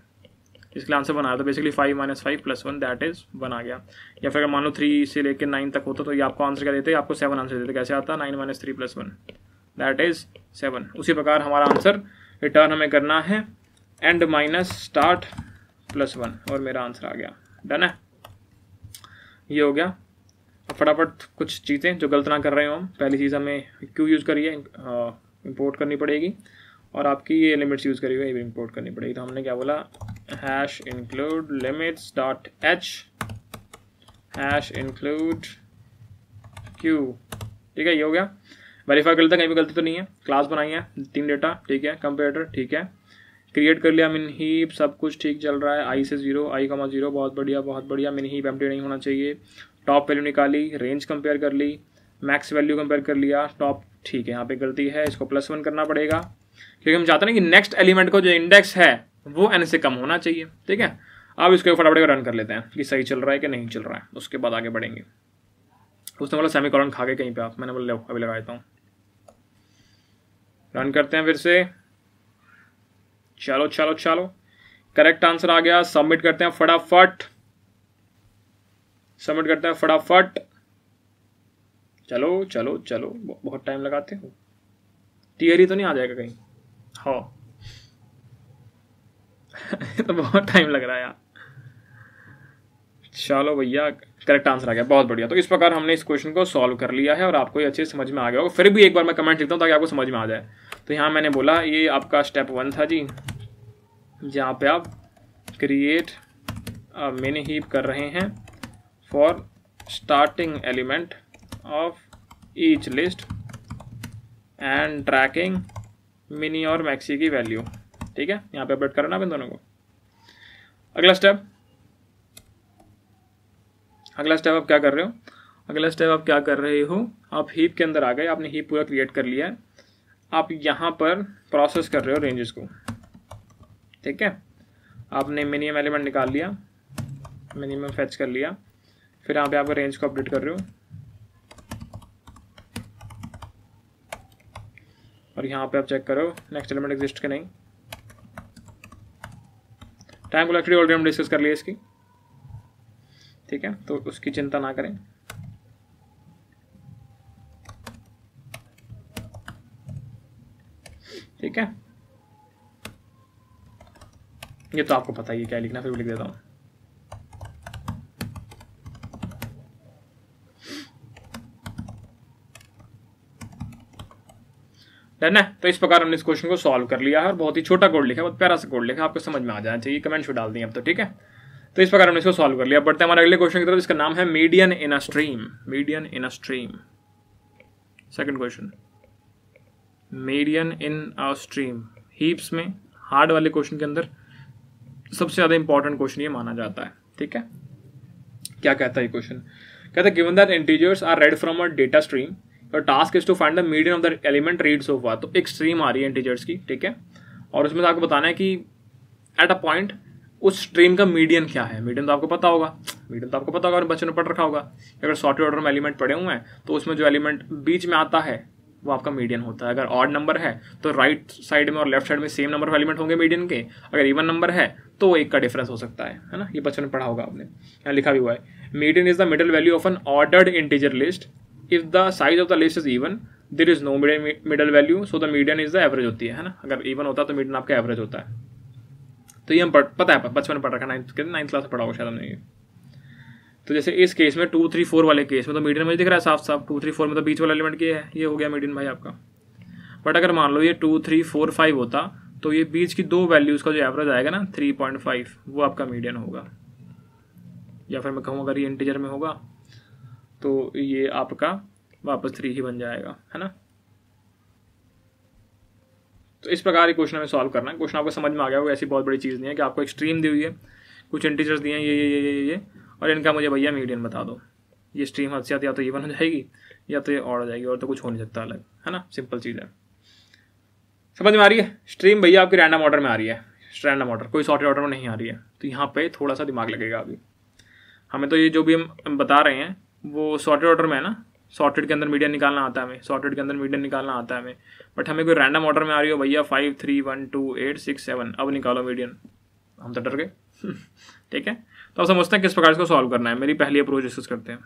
लिए आंसर बनाया था तो basically five minus five plus one that is one आ गया या फिर अगर मान लो थ्री से लेकर नाइन तक होता तो ये आपको आंसर क्या देते आपको सेवन आंसर देते कैसे आता nine minus three plus one that is seven उसी प्रकार हमारा आंसर रिटर्न हमें करना है end minus start plus one और मेरा आंसर आ गया डन है ये हो गया अब फटाफट कुछ चीज़ें जो गलत ना कर रहे हो हम पहली चीज़ हमें क्यू यूज़ करिए इंपोर्ट करनी पड़ेगी और आपकी ये लिमिट्स यूज़ करी हुई ये भी इम्पोर्ट करनी पड़ेगी तो हमने क्या बोला hash include limits dot h hash include q ठीक है ये हो गया वेरीफाई कर कहीं भी गलती तो नहीं है क्लास बनाई है तीन डेटा ठीक है कंप्यूटर ठीक है क्रिएट कर लिया मिन ही सब कुछ ठीक चल रहा है आई से जीरो आई कमा जीरो बहुत बढ़िया बहुत बढ़िया मिन ही एम्प्टी नहीं होना चाहिए टॉप वैल्यू निकाली रेंज कंपेयर कर ली मैक्स वैल्यू कंपेयर कर लिया टॉप ठीक है यहाँ पे गलती है इसको प्लस वन करना पड़ेगा क्योंकि हम चाहते हैं कि नेक्स्ट एलिमेंट को जो इंडेक्स है वो एन से कम होना चाहिए ठीक है अब इसको फटाफट रन कर लेते हैं कि सही चल रहा है कि नहीं चल रहा है उसके बाद आगे बढ़ेंगे उसने बोला सेमी कॉलन खा के कहीं पे आप मैंने बोला अभी लगा देता हूँ रन करते हैं फिर से चलो चलो चलो करेक्ट आंसर आ गया सबमिट करते हैं फटाफट सबमिट करते हैं फटाफट चलो चलो चलो बहुत टाइम लगाते हो टीयर तो नहीं आ जाएगा कहीं हाँ [laughs] तो बहुत टाइम लग रहा है यार चलो भैया करेक्ट आंसर आ गया बहुत बढ़िया तो इस प्रकार हमने इस क्वेश्चन को सॉल्व कर लिया है और आपको ये अच्छे समझ में आ गया होगा फिर भी एक बार मैं कमेंट लिखता हूँ ताकि आपको समझ में आ जाए तो यहाँ मैंने बोला ये आपका स्टेप वन था जी जहाँ पे आप क्रिएट मिनी हीप कर रहे हैं for starting element of each list and tracking mini और मैक्सी की वैल्यू ठीक है यहाँ पे अपडेट करना आप इन दोनों को अगला स्टेप अगला स्टेप आप क्या कर रहे हो अगला स्टेप आप क्या कर रहे हो आप हीप के अंदर आ गए आपने हीप पूरा क्रिएट कर लिया है आप यहाँ पर प्रोसेस कर रहे हो रेंजेस को ठीक है आपने मिनिमम एलिमेंट निकाल लिया मिनिमम फैच कर लिया फिर यहाँ पे आप रेंज को अपडेट कर रहे हो और यहाँ पे आप चेक करो नेक्स्ट एलिमेंट एग्जिस्ट के नहीं टाइम को कोलेक्टिव ऑलरेडी हम डिस्कस कर लिए इसकी ठीक है तो उसकी चिंता ना करें ठीक है ये तो आपको पता ही है क्या लिखना फिर भी लिख देता हूँ है ना तो इस प्रकार हमने इस क्वेश्चन को सॉल्व कर लिया है और बहुत ही छोटा कोड लिखा है बहुत प्यारा सा कोड लिखा है आपको समझ में आ जाना चाहिए कमेंट्स में डाल दिए अब तो ठीक है तो इस प्रकार हमने इसको सॉल्व कर लिया बढ़ते हमारे अगले क्वेश्चन की तरफ इसका नाम है median in a stream median in a stream second question median in a stream heaps में हार्ड वाले क्वेश्चन के अंदर सबसे ज़्यादा इंपॉर्टेंट क्वेश्चन ये माना जाता है ठीक है क्या कहता है ये क्वेश्चन कहता है given that integers are read from a data stream task is to find the medium of the element read so far तो एक स्ट्रीम आ रही है इंटीजर्स की ठीक है और उसमें आपको बताना है कि एट अ पॉइंट उस स्ट्रीम का मीडियम क्या है मीडियम तो आपको पता होगा मीडियम तो आपको पता होगा बच्चों ने पढ़ रखा होगा अगर शॉर्ट ऑर्डर में एलिमेंट पड़े हुए हैं तो उसमें जो एलिमेंट बीच में आता है वो आपका मीडियन होता है अगर ऑड नंबर है तो राइट साइड में और लेफ्ट साइड में सेम नंबर ऑफ एलिमेंट होंगे मीडियन के अगर इवन नंबर है तो एक का डिफरेंस हो सकता है है ना ये बच्चों ने पढ़ा होगा आपने यहाँ लिखा भी हुआ है median is the middle value of an ordered integer list if the size of the list is even there is no middle value so the median is the average होती है ना अगर इवन होता है तो मीडियन आपका average होता है तो ये हम पढ़ पता है बचपन में पढ़ रखा नाइन्थ नाइन्थ क्लास में पढ़ा होगा शायद हमने तो जैसे इस केस में टू थ्री फोर वाले केस में तो मीडियन मुझे दिख रहा है साफ साफ टू थ्री फोर में तो बीच वाला एलिमेंट ये है ये हो गया मीडियन भाई आपका बट अगर मान लो ये टू थ्री फोर फाइव होता तो ये बीच की दो वैल्यूज़ का जो एवरेज आएगा ना थ्री पॉइंट फाइव वो आपका मीडियन होगा या फिर मैं कहूँ अगर ये इंटीजर में होगा तो ये आपका वापस थ्री ही बन जाएगा है ना तो इस प्रकार के क्वेश्चन हमें सॉल्व करना है क्वेश्चन आपको समझ में आ गया होगा ऐसी बहुत बड़ी चीज़ नहीं है कि आपको एक्सट्रीम दी हुई है कुछ इंटीजर्स दिए हैं ये ये ये ये ये और इनका मुझे भैया मीडियन बता दो ये स्ट्रीम से या तो ये बन जाएगी या तो ये और हो जाएगी और तो कुछ हो नहीं सकता अलग है ना सिंपल चीज़ है समझ में आ रही है स्ट्रीम भैया आपकी रैंडम ऑर्डर में आ रही है रैंडम ऑर्डर कोई सॉर्टेड ऑर्डर में नहीं आ रही है तो यहाँ पे थोड़ा सा दिमाग लगेगा अभी हमें तो ये जो भी हम बता रहे हैं वो सॉर्टेड ऑर्डर में है ना सॉर्टेड के अंदर मीडियन निकालना आता है हमें सॉर्टेड के अंदर मीडियन निकालना आता है हमें बट हमें कोई रैंडम ऑर्डर में आ रही हो भैया five three one two eight six seven अब निकालो मीडियन हम तो डर गए [laughs] ठीक है तो आप समझते हैं किस प्रकार इसको सॉल्व करना है मेरी पहली अप्रोच डिस्कस करते हैं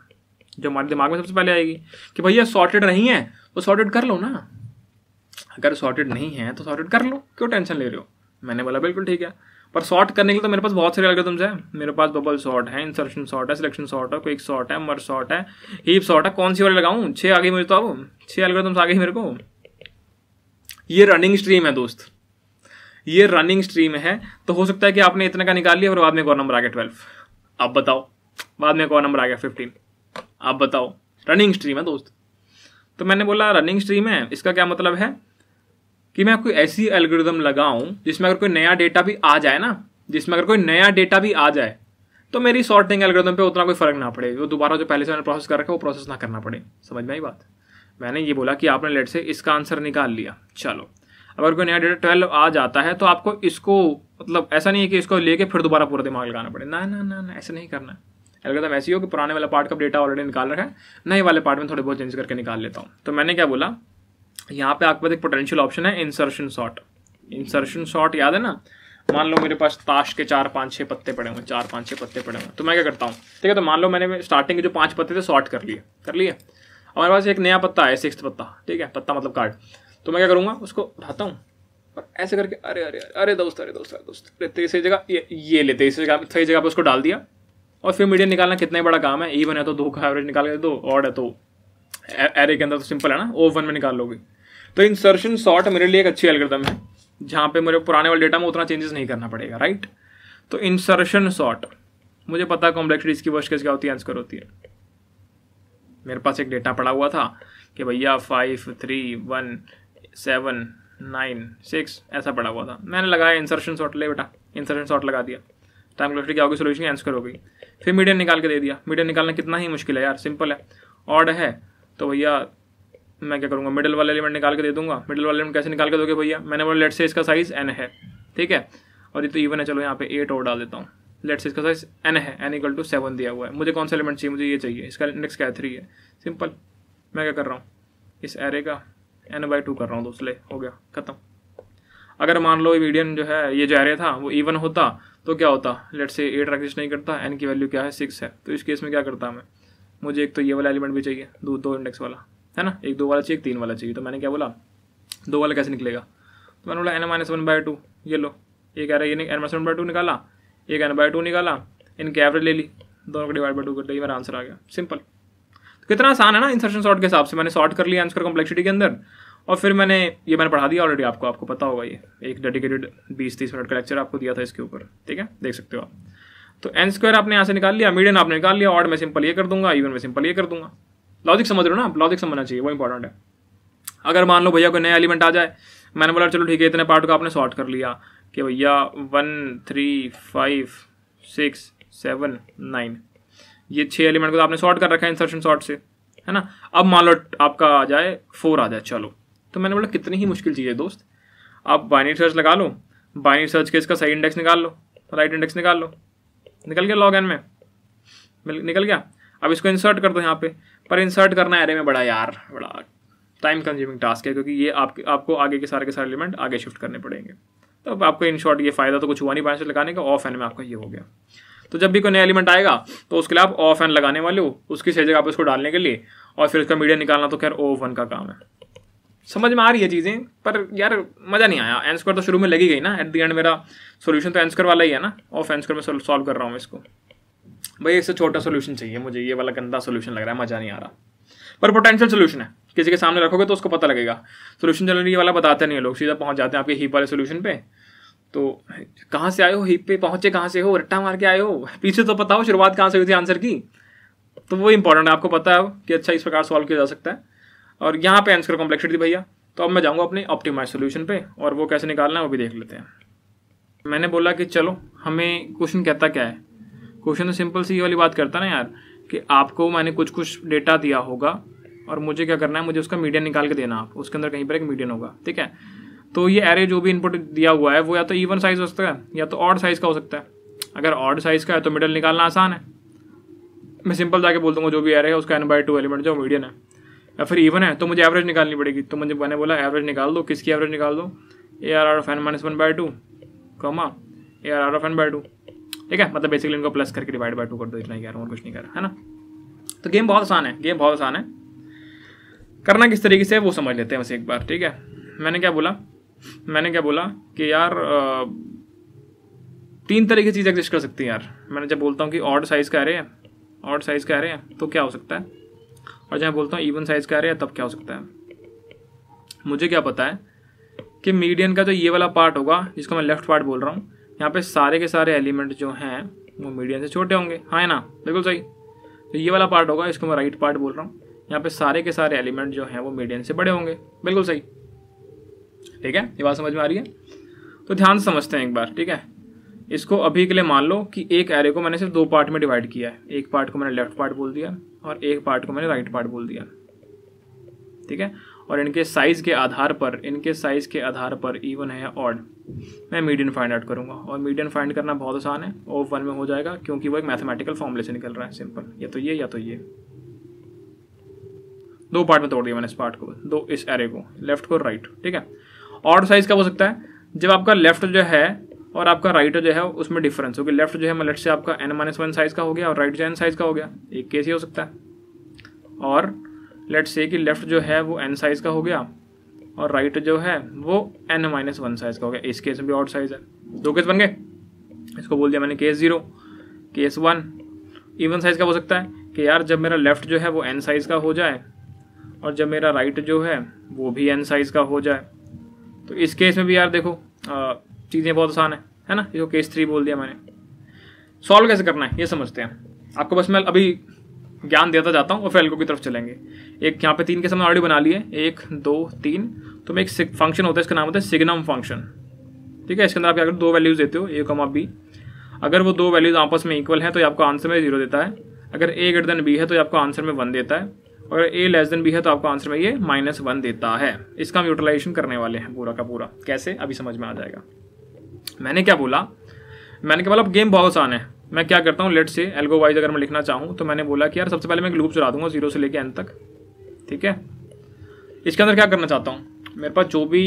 जो हमारे दिमाग में सबसे पहले आएगी कि भैया सॉर्टेड नहीं है तो सॉर्टेड कर लो ना अगर सॉर्टेड नहीं है तो सॉर्टेड कर लो क्यों टेंशन ले रहे हो मैंने बोला बिल्कुल ठीक है पर शॉर्ट करने के लिए तो मेरे पास बहुत सारे एल्गोरिथम्स हैं मेरे पास बबल शॉर्ट है इंसर्शन शॉर्ट है सिलेक्शन शॉर्ट है क्विक शॉर्ट है मर शॉर्ट है हीप शॉर्ट है कौन सी वाली लगाऊं छह आ गई मुझे तो अब छह एल्गोरिथम्स आ गई मेरे को ये रनिंग स्ट्रीम है दोस्त ये रनिंग स्ट्रीम है तो हो सकता है कि आपने इतने का निकाल लिया और बाद में एक और नंबर आ गया ट्वेल्व आप बताओ बाद में एक और नंबर आ गया फिफ्टीन आप बताओ रनिंग स्ट्रीम है दोस्त तो मैंने बोला रनिंग स्ट्रीम है इसका क्या मतलब है कि मैं कोई ऐसी एल्गोरिदम लगाऊं जिसमें अगर कोई नया डेटा भी आ जाए ना जिसमें अगर कोई नया डेटा भी आ जाए तो मेरी सॉर्टिंग एल्गोरिदम पे उतना कोई फर्क ना पड़े वो दोबारा जो पहले से मैंने प्रोसेस कर रखा है वो प्रोसेस ना करना पड़े समझ में आई बात मैंने ये बोला कि आपने लेट से इसका आंसर निकाल लिया चलो अगर कोई नया डेटा ट्वेल्व आ जाता है तो आपको इसको मतलब ऐसा नहीं है कि इसको लेके फिर दोबारा पूरा दिमाग लगाना पड़े ना ना ना ऐसा नहीं करना एल्गोरिदम ऐसी हो कि पुराने वाला पार्ट का डेटा ऑलरेडी निकाल रखा है नए वाले पार्ट में थोड़े बहुत चेंज करके निकाल लेता हूँ तो मैंने क्या बोला यहाँ पे आपके पास एक पोटेंशियल ऑप्शन है इंसर्शन शॉट इंसर्शन शॉट याद है ना मान लो मेरे पास ताश के चार पाँच छः पत्ते पड़े हुए चार पाँच छः पत्ते पड़े हुए तो मैं क्या करता हूँ ठीक है तो मान लो मैंने स्टार्टिंग के जो पाँच पत्ते थे शॉर्ट कर लिए कर लिए हमारे पास एक नया पत्ता है सिक्स पत्ता ठीक है पत्ता मतलब कार्ड तो मैं क्या करूँगा उसको उठाता हूँ और ऐसे करके अरे अरे अरे दोस्त अरे दोस्त अरे दोस्त अरे तीसरी तो जगह ये ये ले जगह सही जगह पर उसको डाल दिया और फिर मीडियम निकालना कितना बड़ा काम है ई है तो दो का एवरेज निकाल के दो और है तो एरे के अंदर तो सिंपल है ना ओ वन में निकाल लोगे तो इंसर्शन सॉर्ट मेरे लिए एक अच्छी एल्गोरिदम है जहाँ पे मेरे पुराने वाले डेटा में उतना चेंजेस नहीं करना पड़ेगा राइट तो इंसर्शन सॉर्ट मुझे पता कॉम्प्लेक्सिटी इसकी वर्ष कैसे क्या होती है आंसर होती है मेरे पास एक डेटा पड़ा हुआ था कि भैया five three one seven nine six ऐसा पड़ा हुआ था मैंने लगाया इंसर्शन शॉट ले बेटा इंसर्शन शॉट लगा दिया टाइम कॉम्प्लेक्सिटी क्या होगी सोल्यूशन आंसर हो गई फिर मीडियम निकाल के दे दिया मीडियम निकालना कितना ही मुश्किल है यार सिंपल है ऑड है तो भैया मैं क्या करूँगा मिडिल वाला एलिमेंट निकाल के दे दूंगा मिडिल वाला एलिमेंट कैसे निकाल के दोगे भैया मैंने बोला लेट से इसका साइज़ एन है ठीक है और ये तो इवन है चलो यहाँ पे एट और डाल देता हूँ लेट से इसका साइज एन है एन इक्वल टू सेवन दिया हुआ है मुझे कौन सा एलिमेंट चाहिए मुझे ये चाहिए इसका इंडेक्स क्या थ्री है सिंपल मैं क्या कर रहा हूँ इस एरे का एन बाई टू कर रहा हूँ दोस्तों हो गया खत्म अगर मान लो मीडियन जो है ये जो एरे था वो इवन होता तो क्या होता लेट से एट एग्जिस्ट नहीं करता एन की वैल्यू क्या है सिक्स है तो इस केस में क्या करता मैं मुझे एक तो ये वाला एलिमेंट भी चाहिए दो दो इंडेक्स वाला है ना एक दो वाला चाहिए एक तीन वाला चाहिए तो मैंने क्या बोला दो वाला कैसे निकलेगा तो मैंने बोला n minus one by two ये लो ये कह रहा है ये n minus one by two निकाला एक एन बाई टू निकाला इनके एवरेज ले ली दोनों को डिवाइड बाई टू कर दिया मेरा आंसर आ गया सिंपल तो कितना आसान है ना इंसर्शन शॉर्ट के हिसाब से मैंने शॉर्ट कर लिया आंसर कॉम्प्लेक्सिटी के अंदर और फिर मैंने ये मैंने पढ़ा दिया ऑलरेडी आपको आपको पता होगा ये एक डेडिकेटेड बीस तीस मिनट का लेक्चर आपको दिया था इसके ऊपर ठीक है देख सकते हो आप तो एन स्क्वायर आपने यहाँ से निकाल लिया मीडियन आपने निकाल लिया ऑड में सिंपल ये कर दूंगा इवन में सिंपल ये कर दूंगा लॉजिक समझ रहे हो ना लॉजिक समझना चाहिए वो इंपॉर्टेंट है अगर मान लो भैया कोई नया एलिमेंट आ जाए मैंने बोला चलो ठीक है इतने पार्ट को आपने सॉर्ट कर लिया कि भैया one three five six seven nine ये छः एलिमेंट को तो आपने सॉर्ट कर रखा है इंसर्शन सॉर्ट से है ना अब मान लो आपका आ जाए फोर आ जाए चलो तो मैंने बोला कितनी ही मुश्किल चीज़ है दोस्त आप बाइनरी सर्च लगा लो बाइनरी सर्च के इसका सही इंडेक्स निकाल लो राइट इंडेक्स निकाल लो निकल गया लॉग एन में निकल गया अब इसको इंसर्ट कर दो यहाँ पे पर इंसर्ट करना एरे में बड़ा यार बड़ा टाइम कंज्यूमिंग टास्क है क्योंकि ये आप, आपको आगे के सारे के सारे एलिमेंट आगे शिफ्ट करने पड़ेंगे तो अब आपको इन शॉर्ट ये फ़ायदा तो कुछ हुआ नहीं पाँच लगाने का ऑफ एन में आपका ये हो गया तो जब भी कोई नया एलिमेंट आएगा तो उसके लिए आप ऑफ एन लगाने वाले हो उसकी सही जगह आप इसको डालने के लिए और फिर उसका मीडिया निकालना तो खैर ओ वन का काम है समझ में आ रही है चीज़ें पर यार मज़ा नहीं आया एन स्क्वायर तो शुरू में लगी गई ना एट दी एंड मेरा सोल्यूशन तो एन स्क्वायर वाला ही है ना ऑफ एन स्क्वायर में सॉल्व कर रहा हूँ इसको भाई इससे छोटा सोल्यूशन चाहिए मुझे ये वाला गंदा सोल्यूशन लग रहा है मज़ा नहीं आ रहा पर पोटेंशियल सोल्यूशन है किसी के सामने रखोगे तो उसको पता लगेगा सोल्यूशन जनरली ये वाला बताते नहीं है लोग सीधा पहुँच जाते हैं आपके हीप वाले सोल्यूशन पे तो कहाँ से आए हो हीप पे पहुँचे कहाँ से हो रट्टा मार के आए हो पीछे तो पता हो शुरुआत कहाँ से हुई थी आंसर की तो वो इंपॉर्टेंट है आपको पता है कि अच्छा इस प्रकार सॉल्व किया जा सकता है और यहाँ पे आंसर कॉम्प्लेक्सिटी थी भैया तो अब मैं जाऊँगा अपने ऑप्टिमाइज सोल्यूशन पे और वो कैसे निकालना है वो भी देख लेते हैं मैंने बोला कि चलो हमें क्वेश्चन कहता क्या है क्वेश्चन तो सिंपल सी वाली बात करता ना यार कि आपको मैंने कुछ कुछ डेटा दिया होगा और मुझे क्या करना है मुझे उसका मीडियन निकाल के देना आप उसके अंदर कहीं पर एक मीडियन होगा ठीक है तो ये एरे जो भी इनपुट दिया हुआ है वो या तो इवन साइज हो सकता है या तो ऑड साइज का हो सकता है अगर ऑड साइज का है तो मिडल निकालना आसान है मैं सिंपल जाके बोल दूंगा जो भी एरे है उसका एन बाई टू एलिमेंट जो मीडियन है या फिर इवन है तो मुझे एवरेज निकालनी पड़ेगी तो मुझे मैंने बोला एवरेज निकाल दो किसकी एवरेज निकाल दो A R R of n minus one by two comma A R R of n by two ठीक है मतलब बेसिकली इनको प्लस करके डिवाइड बाई टू कर दो इतना ही कह रहा हूँ कुछ नहीं कर रहा है ना तो गेम बहुत आसान है गेम बहुत आसान है करना किस तरीके से वो समझ लेते हैं बस एक बार ठीक है मैंने क्या बोला मैंने क्या बोला कि यार तीन तरह की चीज़ एग्जिस्ट कर सकती है यार मैंने जब बोलता हूँ कि ऑड साइज़ का आ रहे हैं ऑड साइज़ का आ रहे हैं तो क्या हो सकता है और जब बोलता हूँ इवन साइज़ का आ रहे हैं तब क्या हो सकता है मुझे क्या पता है कि मीडियन का जो ये वाला पार्ट होगा जिसको मैं लेफ्ट पार्ट बोल रहा हूँ यहाँ पे सारे के सारे एलिमेंट जो हैं वो मीडियम से छोटे होंगे हाँ है ना बिल्कुल सही तो ये वाला पार्ट होगा इसको मैं राइट पार्ट बोल रहा हूँ यहाँ पे सारे के सारे एलिमेंट जो हैं वो मीडियम से बड़े होंगे बिल्कुल सही ठीक है ये बात समझ में आ रही है तो ध्यान से समझते हैं एक बार ठीक है इसको अभी के लिए मान लो कि एक एरे को मैंने सिर्फ दो पार्ट में डिवाइड किया है एक पार्ट को मैंने लेफ्ट पार्ट बोल दिया और एक पार्ट को मैंने राइट पार्ट बोल दिया ठीक है और इनके साइज़ के आधार पर इनके साइज़ के आधार पर इवन है ऑड मैं मीडियन फाइंड आउट करूँगा और मीडियन फाइंड करना बहुत आसान है ओ वन में हो जाएगा क्योंकि वो एक मैथमेटिकल फॉर्मूले से निकल रहा है सिंपल या तो ये या तो ये दो पार्ट में तोड़ दिया मैंने इस पार्ट को दो इस एरे को लेफ्ट को राइट ठीक है ऑड साइज़ का हो सकता है जब आपका लेफ्ट जो है और आपका राइट जो है उसमें डिफरेंस होगी लेफ्ट जो है लेफ्ट मतलब से आपका एन माइनस वन साइज़ का हो गया और राइट जो एन साइज़ का हो गया एक केस ही हो सकता है और लेट्स से कि लेफ़्ट जो है वो एन साइज़ का हो गया और राइट right जो है वो एन माइनस वन साइज़ का हो गया इस केस में भी ऑड साइज़ है दो केस बन गए इसको बोल दिया मैंने case zero case one even size का हो सकता है कि यार जब मेरा लेफ़्ट जो है वो एन साइज़ का हो जाए और जब मेरा राइट right जो है वो भी एन साइज़ का हो जाए तो इस केस में भी यार देखो चीज़ें बहुत आसान है है ना इसको केस थ्री बोल दिया मैंने सॉल्व कैसे करना है ये समझते हैं आपको बस मैं अभी ज्ञान देता जाता हूँ और फिर एल्गो की तरफ चलेंगे एक यहाँ पे तीन के समय ऑडियो बना लिए एक दो तीन तो मैं एक फंक्शन होता है इसका नाम होता है सिग्नम फंक्शन ठीक है इसके अंदर आप अगर दो वैल्यूज़ देते हो ए कमा बी अगर वो दो वैल्यूज़ आपस में इक्वल हैं तो आपको आंसर में जीरो देता है अगर ए ग्रेटर देन बी है तो आपको आंसर में वन देता है और ए लेस देन बी है तो आपको आंसर में ये माइनस वन देता है इसका हम यूटिलाइजेशन करने वाले हैं पूरा का पूरा कैसे अभी समझ में आ जाएगा मैंने क्या बोला मैंने क्या बोला अब गेम बहुत आसान है मैं क्या करता हूँ लेट से एल्गो वाइज अगर मैं लिखना चाहूँ तो मैंने बोला कि यार सबसे पहले मैं लूप चला दूंगा जीरो से लेके एन तक ठीक है इसके अंदर क्या करना चाहता हूँ मेरे पास जो भी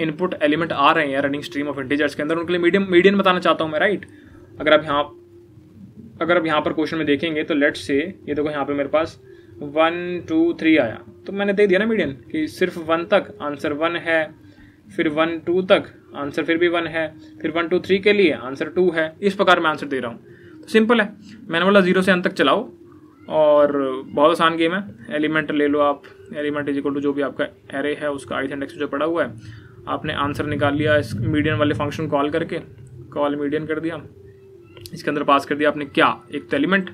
इनपुट एलिमेंट आ रहे हैं रनिंग स्ट्रीम ऑफ इंटीजर्स के अंदर उनके लिए मीडियम मीडियम बताना चाहता हूँ मैं राइट अगर आप यहाँ अगर आप यहाँ पर क्वेश्चन में देखेंगे तो लेट से ये देखो यहाँ पर मेरे पास वन टू थ्री आया तो मैंने दे दिया ना मीडियम कि सिर्फ वन तक आंसर वन है फिर वन टू तक आंसर फिर भी वन है फिर वन टू थ्री के लिए आंसर टू है इस प्रकार मैं आंसर दे रहा हूँ सिंपल है मैंने बोला ज़ीरो से अंत तक चलाओ और बहुत आसान गेम है एलिमेंट ले लो आप एलिमेंट इजिकल टू जो भी आपका एरे है उसका आई इंडेक्स जो पड़ा हुआ है आपने आंसर निकाल लिया इस मीडियन वाले फंक्शन कॉल करके कॉल मीडियन कर दिया इसके अंदर पास कर दिया आपने क्या एक तो एलिमेंट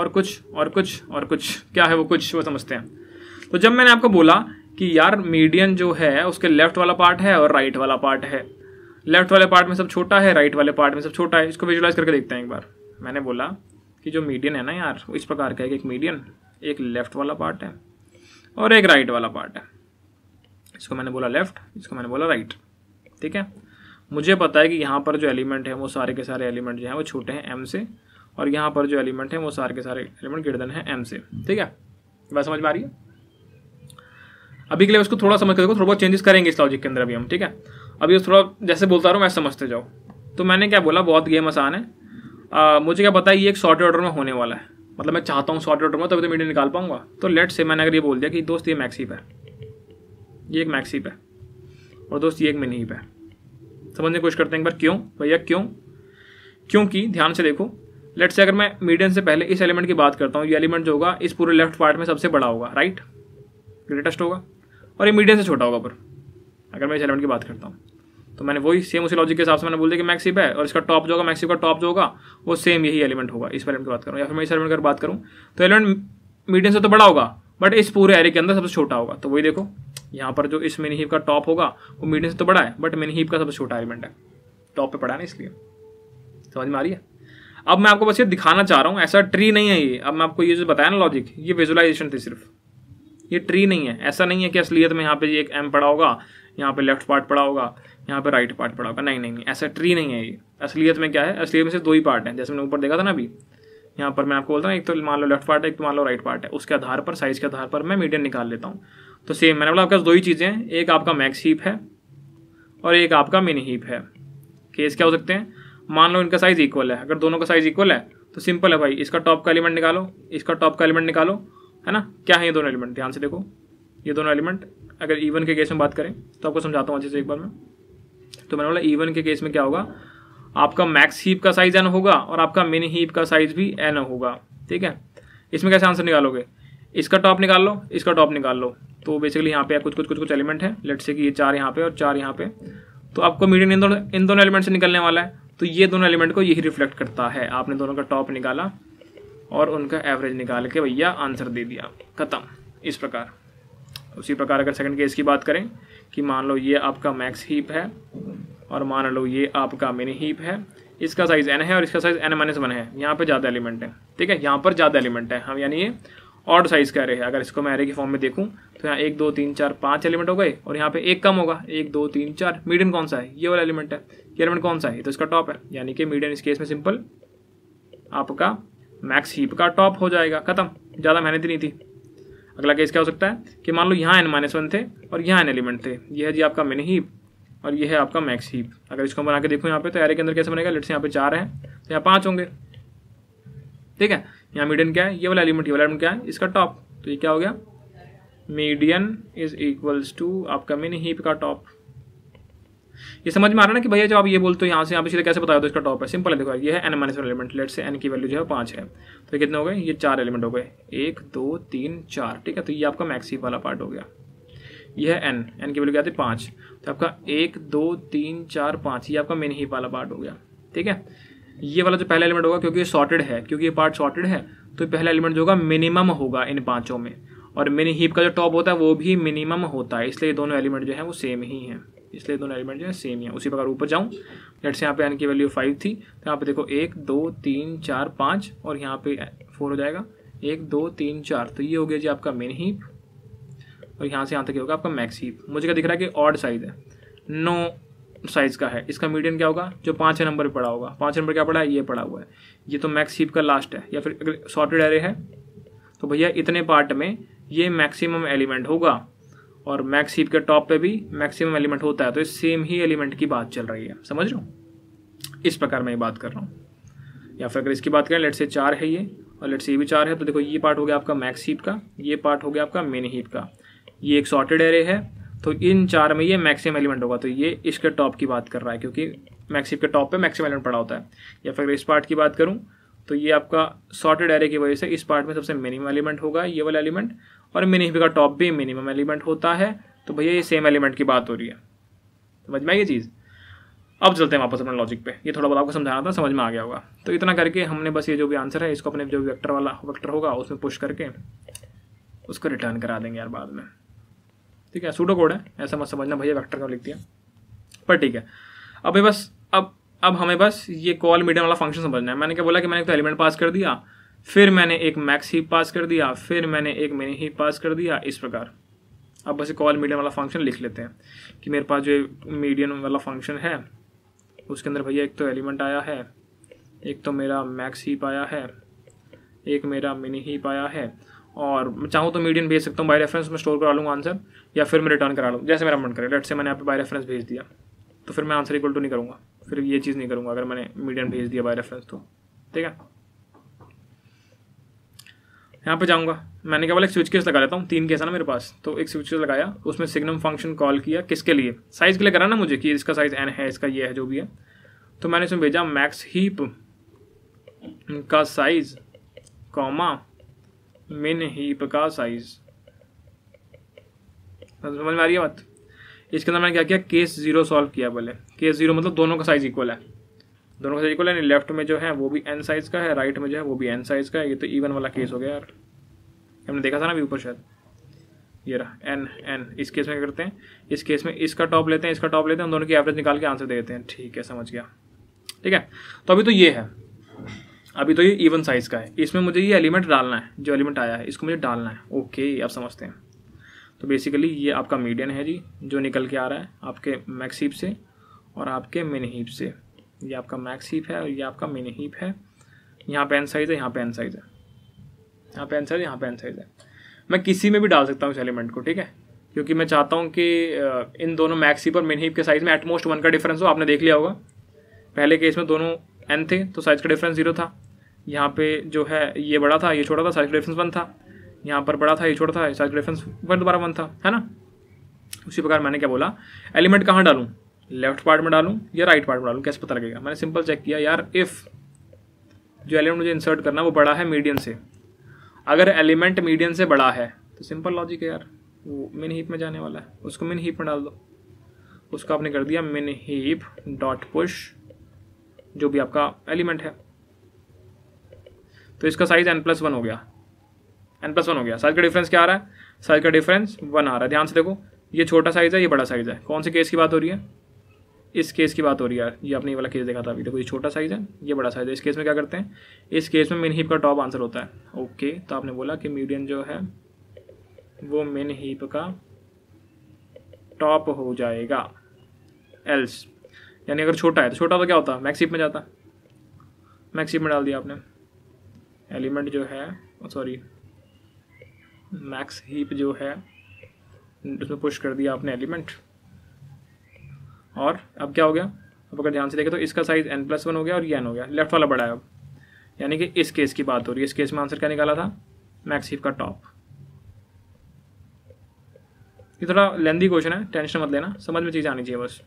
और कुछ और कुछ और कुछ क्या है वो कुछ वो समझते हैं तो जब मैंने आपको बोला कि यार मीडियन जो है उसके लेफ्ट वाला पार्ट है और राइट वाला पार्ट है लेफ्ट वाले पार्ट में सब छोटा है राइट वाले पार्ट में सब छोटा है इसको विजुलाइज करके देखते हैं एक बार मैंने बोला कि जो मीडियन है ना यार वो इस प्रकार का है कि एक मीडियन एक लेफ्ट वाला पार्ट है और एक राइट वाला पार्ट है इसको मैंने बोला लेफ्ट इसको मैंने बोला राइट ठीक है मुझे पता है कि यहाँ पर जो एलिमेंट है वो सारे के सारे एलिमेंट जो हैं वो छोटे हैं एम से और यहाँ पर जो एलिमेंट है वो सारे के सारे एलिमेंट गिरदन है एम से ठीक है बस समझ में आ रही है अभी के लिए उसको थोड़ा समझ कर देखो थोड़ा बहुत चेंजेस करेंगे इस लॉजिक के अंदर अभी हम ठीक है अब ये थोड़ा जैसे बोलता रहा हूँ मैं समझते जाओ तो मैंने क्या बोला बहुत गेम आसान है आ, मुझे क्या पता है ये एक शॉर्ट ऑर्डर में होने वाला है मतलब मैं चाहता हूँ शॉर्ट ऑर्डर में तभी तो मीडियम निकाल पाऊंगा तो लेट से मैंने अगर ये बोल दिया कि दोस्त ये मैक्सीप है ये एक मैक्सीप है और दोस्त ये एक मिनीप है समझने की कोशिश करते हैं एक बार क्यों भैया क्यों क्योंकि ध्यान से देखो लेट से अगर मैं मीडियम से पहले इस एलिमेंट की बात करता हूँ ये एलिमेंट जो होगा इस पूरे लेफ्ट पार्ट में सबसे बड़ा होगा राइट ग्रेटेस्ट होगा और ये मीडियम से छोटा होगा पर अगर मैं इस एलिमेंट की बात करता हूँ तो मैंने वही सेम उसी लॉजिक के हिसाब से मैंने बोल दिया कि मैक्सिप है और इसका टॉप जो होगा मैक्सिप का टॉप जो होगा वो सेम यही एलिमेंट होगा इस एलिमेंट की बात करूँ या फिर मैं इस एलिमेंट की बात करूँ तो एलिमेंट मीडियम से तो बड़ा होगा बट इस पूरे एरिया के अंदर सबसे छोटा होगा तो वही देखो यहाँ पर जो इस मिनी हीप का टॉप होगा वो मीडियम से तो बड़ा है बट मिनी हीप का सबसे छोटा एलिमेंट है टॉप पे पड़ा है ना इसलिए समझ में आ रही है अब मैं आपको बस ये दिखाना चाह रहा हूँ ऐसा ट्री नहीं है ये अब मैं आपको ये जो बताया ना लॉजिक ये विजुअलाइजेशन थी सिर्फ ये ट्री नहीं है ऐसा नहीं है कि असलियत में यहाँ पे ये एक एम पड़ा होगा यहाँ पे लेफ्ट पार्ट पड़ा होगा यहाँ पे राइट पार्ट पड़ा होगा नहीं नहीं नहीं ऐसा ट्री नहीं है ये असलियत में क्या है असलियत में से दो ही पार्ट हैं जैसे मैंने ऊपर देखा था ना अभी यहाँ पर मैं आपको बोलता हूँ एक तो मान लो लेफ्ट पार्ट है एक तो मान लो राइट पार्ट है उसके आधार पर साइज़ के आधार पर मैं मीडियम निकाल लेता हूँ तो सेम मैंने बोला आपके पास दो ही चीज़ें हैं एक आपका मैक्स हीप है और एक आपका मिनी हीप है केस क्या हो सकते हैं मान लो इनका साइज़ इक्वल है अगर दोनों का साइज़ इक्वल है तो सिंपल है भाई इसका टॉप का एलिमेंट निकालो इसका टॉप का एलिमेंट निकालो है ना क्या है ये दोनों एलिमेंट ध्यान से देखो ये दोनों एलिमेंट अगर ईवन के केस में बात करें तो आपको समझाता हूँ अच्छे से एक बार में तो मैंने बोला ईवन के केस में क्या होगा आपका मैक्स हीप का साइज एन होगा और आपका मिन हीप का साइज भी एन होगा ठीक है इसमें कैसे आंसर निकालोगे इसका टॉप निकाल लो इसका टॉप निकाल लो तो बेसिकली यहाँ पे कुछ कुछ कुछ कुछ एलिमेंट है लेट से कि ये चार यहाँ पे और चार यहाँ पे तो आपको मीडियम इन दोनों इन दोनों एलिमेंट से निकलने वाला है तो ये दोनों एलिमेंट को यही रिफ्लेक्ट करता है आपने दोनों का टॉप निकाला और उनका एवरेज निकाल के भैया आंसर दे दिया खत्म इस प्रकार उसी प्रकार अगर सेकंड केस की बात करें कि मान लो ये आपका मैक्स हीप है और मान लो ये आपका मिनी हीप है इसका साइज़ एन है और इसका साइज़ एन माइनस वन है यहाँ पर ज़्यादा एलिमेंट है ठीक है यहाँ पर ज़्यादा एलिमेंट है हम यानी ये ऑड साइज़ का रहे है अगर इसको मैं एरे की फॉर्म में देखूँ तो यहाँ एक दो तीन चार पाँच एलिमेंट हो गए और यहाँ पे एक कम होगा एक दो तीन चार मीडियम कौन सा है ये वाला एलिमेंट है ये एलिमेंट कौन सा है तो इसका टॉप है यानी कि मीडियम इस केस में सिंपल आपका मैक्स हीप का टॉप हो जाएगा खत्म ज़्यादा मेहनत ही नहीं थी अगला केस क्या हो सकता है कि मान लो यहाँ एन माइनस वन थे और यहाँ एन एलिमेंट थे यह है जी आपका मिन हीप और यह है आपका मैक्स हीप अगर इसको हम बना के देखो यहाँ पे तो एरे के अंदर कैसे बनेगा लेट्स यहाँ पे चार हैं तो यहाँ पाँच होंगे ठीक है यहाँ मीडियन क्या है ये वाला एलिमेंट ये वाला एलिमेंट क्या है इसका टॉप तो ये क्या हो गया मीडियन इज इक्वल्स टू आपका मिन हीप का टॉप ये समझ में आ रहा है ना कि भैया जब आप ये बोलते हो यहाँ से यहाँ पे सीधे कैसे बताया तो इसका टॉप है सिंपल है देखो ये है n minus one element let से एन की वैल्यू जो है पाँच है तो ये कितने हो गए ये चार एलिमेंट हो गए एक दो तीन चार ठीक है तो ये आपका मैक्सी वाला पार्ट हो गया ये है एन एन की वैल्यू क्या थी पाँच तो आपका एक दो तीन चार पाँच ये आपका मेन ही वाला पार्ट हो गया ठीक है ये वाला जो पहला एलिमेंट होगा क्योंकि ये सॉर्टेड है क्योंकि ये पार्ट सॉर्टेड है तो पहला एलिमेंट जो होगा मिनिमम होगा इन पांचों में और मिनी हीप का जो टॉप होता है वो भी मिनिमम होता है इसलिए दोनों एलिमेंट जो है वो सेम ही हैं इसलिए दोनों एलिमेंट जो है सेम ही है उसी प्रकार ऊपर जाऊँ लेट से यहाँ पे एन की वैल्यू फाइव थी तो यहाँ पे देखो एक दो तीन चार पाँच और यहाँ पे फोर हो जाएगा एक दो तीन चार तो ये हो गया जी आपका मेन हीप और यहाँ से यहाँ तक होगा आपका मैक्स हीप मुझे क्या दिख रहा है कि ऑड साइज़ है नो साइज़ का है इसका मीडियम क्या होगा जो पाँच नंबर पर पड़ा होगा पाँच नंबर क्या पड़ा है ये पड़ा हुआ है ये तो मैक्स हीप का लास्ट है या फिर अगर सॉर्टेड एरे है तो भैया इतने पार्ट में ये मैक्सिमम एलिमेंट होगा और मैक्स हीप के टॉप पे भी मैक्सिमम एलिमेंट होता है तो इस सेम ही एलिमेंट की बात चल रही है समझ रहा हूँ इस प्रकार मैं ये बात कर रहा हूँ या फिर अगर इसकी बात करें लेट से चार है ये और लेट से ये भी चार है तो देखो ये पार्ट हो गया आपका मैक्स हीप का ये पार्ट हो गया आपका मेन हीप का ये एक सॉर्टेड एरे है तो इन चार में ये मैक्सिमम एलिमेंट होगा तो ये इसके टॉप की बात कर रहा है क्योंकि मैक्सिप के टॉप पे मैक्सिमम एलिमेंट पड़ा होता है या फिर इस पार्ट की बात करूँ तो ये आपका सॉर्टेड एरे की वजह से इस पार्ट में सबसे मिनिमम एलिमेंट होगा ये वाला एलिमेंट और मिनिफ का टॉप भी मिनिमम एलिमेंट होता है तो भैया ये सेम एलिमेंट की बात हो रही है समझ में आई ये चीज़ अब चलते हैं वापस अपने लॉजिक पे ये थोड़ा बहुत आपको समझाना था समझ में आ गया होगा तो इतना करके हमने बस ये जो भी आंसर है इसको अपने जो वेक्टर वाला वेक्टर होगा उसमें पुश करके उसको रिटर्न करा देंगे यार बाद में ठीक है सूडो कोड है ऐसा मत समझना भैया वेक्टर का लिख दिया पर ठीक है अब बस अब अब हमें बस ये कॉल मीडियम वाला फंक्शन समझना है मैंने क्या बोला कि मैंने एक तो एलिमेंट पास कर दिया फिर मैंने एक मैक्स ही पास कर दिया फिर मैंने एक मिनी ही पास कर दिया इस प्रकार अब बस कॉल मीडियम वाला फंक्शन लिख लेते हैं कि मेरे पास जो मीडियम वाला फंक्शन है उसके अंदर भैया एक तो एलिमेंट आया है एक तो मेरा मैक्स हीप आया है एक मेरा मिनी हीप आया है और चाहूँ तो मीडियम भेज सकता हूँ बाई रेफरेंस में स्टोर करा लूँगा आंसर या फिर मैं रिटर्न करा लूँ जैसे मेरा मन करे लेट से मैंने आप बाई रेफरेंस भेज दिया तो फिर मैं आंसर इक्वल टू नहीं करूँगा फिर ये चीज़ नहीं करूँगा अगर मैंने मीडियम भेज दिया बाय रेफरेंस तो ठीक है यहाँ पे जाऊँगा मैंने केवल एक स्विच केस लगा लेता हूँ तीन केस है ना मेरे पास तो एक स्विच केस लगाया उसमें सिग्नम फंक्शन कॉल किया किसके लिए साइज़ के लिए करा ना मुझे कि इसका साइज़ एन है इसका ये है जो भी है तो मैंने इसमें भेजा मैक्स हीप का साइज़ कॉमा मिन हीप का साइज़ समझ में आ रही है बात इसके अंदर मैंने क्या किया केस जीरो सॉल्व किया बोले केस जीरो मतलब दोनों का साइज इक्वल है दोनों का साइज इक्वल है लेफ्ट में जो है वो भी एन साइज का है राइट में जो है वो भी एन साइज का है ये तो ईवन वाला केस हो गया यार हमने देखा था ना अभी ऊपर शायद ये रहा एन एन इस केस में करते हैं इस केस में इसका टॉप लेते हैं इसका टॉप लेते हैं दोनों की एवरेज निकाल के आंसर दे देते हैं ठीक है समझ गया ठीक है तो अभी तो ये है अभी तो ये इवन साइज का है इसमें मुझे ये एलिमेंट डालना है जो एलिमेंट आया है इसको मुझे डालना है ओके आप समझते हैं तो बेसिकली ये आपका मीडियन है जी जो निकल के आ रहा है आपके मैक्स हीप से और आपके मिन हीप से ये आपका मैक्स हीप है और ये आपका मिन हीप है यहाँ पेन साइज़ है यहाँ पेन साइज़ है यहाँ पेन साइज़ यहाँ पेन साइज़ है मैं किसी में भी डाल सकता हूँ इस एलिमेंट को ठीक है क्योंकि मैं चाहता हूँ कि इन दोनों मैक्स हीप और मिन हीप के साइज़ में एटमोस्ट वन का डिफरेंस हो आपने देख लिया होगा पहले केस में दोनों एन थे तो साइज़ का डिफरेंस जीरो था यहाँ पे जो है ये बड़ा था ये छोटा था साइज का डिफरेंस वन था यहाँ पर बड़ा था ये छोटा था इसका डिफरेंस वन दोबारा वन था है ना उसी प्रकार मैंने क्या बोला एलिमेंट कहाँ डालूँ लेफ्ट पार्ट में डालूँ या राइट पार्ट में डालूँ कैसे पता लगेगा मैंने सिंपल चेक किया यार इफ़ जो एलिमेंट मुझे इंसर्ट करना है वो बड़ा है मीडियम से अगर एलिमेंट मीडियम से बड़ा है तो सिंपल लॉजिक है यार वो मिन हीप में जाने वाला है उसको मिन हीप में डाल दो उसको आपने कर दिया मिन हीप डॉट पुश जो भी आपका एलिमेंट है तो इसका साइज एन प्लस वन हो गया एन प्लस वन हो गया साइज का डिफरेंस क्या आ रहा है साइज का डिफरेंस वन आ रहा है ध्यान से देखो ये छोटा साइज़ है ये बड़ा साइज़ है कौन से केस की बात हो रही है इस केस की बात हो रही है ये आपने ये वाला केस देखा था अभी देखो ये छोटा साइज़ है ये बड़ा साइज़ है इस केस में क्या करते हैं इस केस में मेन हीप का टॉप आंसर होता है ओके तो आपने बोला कि मीडियम जो है वो मेन हीप का टॉप हो जाएगा एल्स यानी अगर छोटा है तो छोटा तो क्या होता है मैक्स में जाता मैक्स में डाल दिया आपने एलिमेंट जो है सॉरी oh, मैक्स हीप जो है उसमें पुश कर दिया आपने एलिमेंट और अब क्या हो गया अब अगर ध्यान से देखें तो इसका साइज़ एन प्लस वन हो गया और ये एन हो गया लेफ्ट वाला बड़ा है अब यानी कि इस केस की बात हो रही है इस केस में आंसर क्या निकाला था मैक्स हीप का टॉप ये थोड़ा लेंदी क्वेश्चन है टेंशन मत लेना समझ में चीज़ आनी चाहिए बस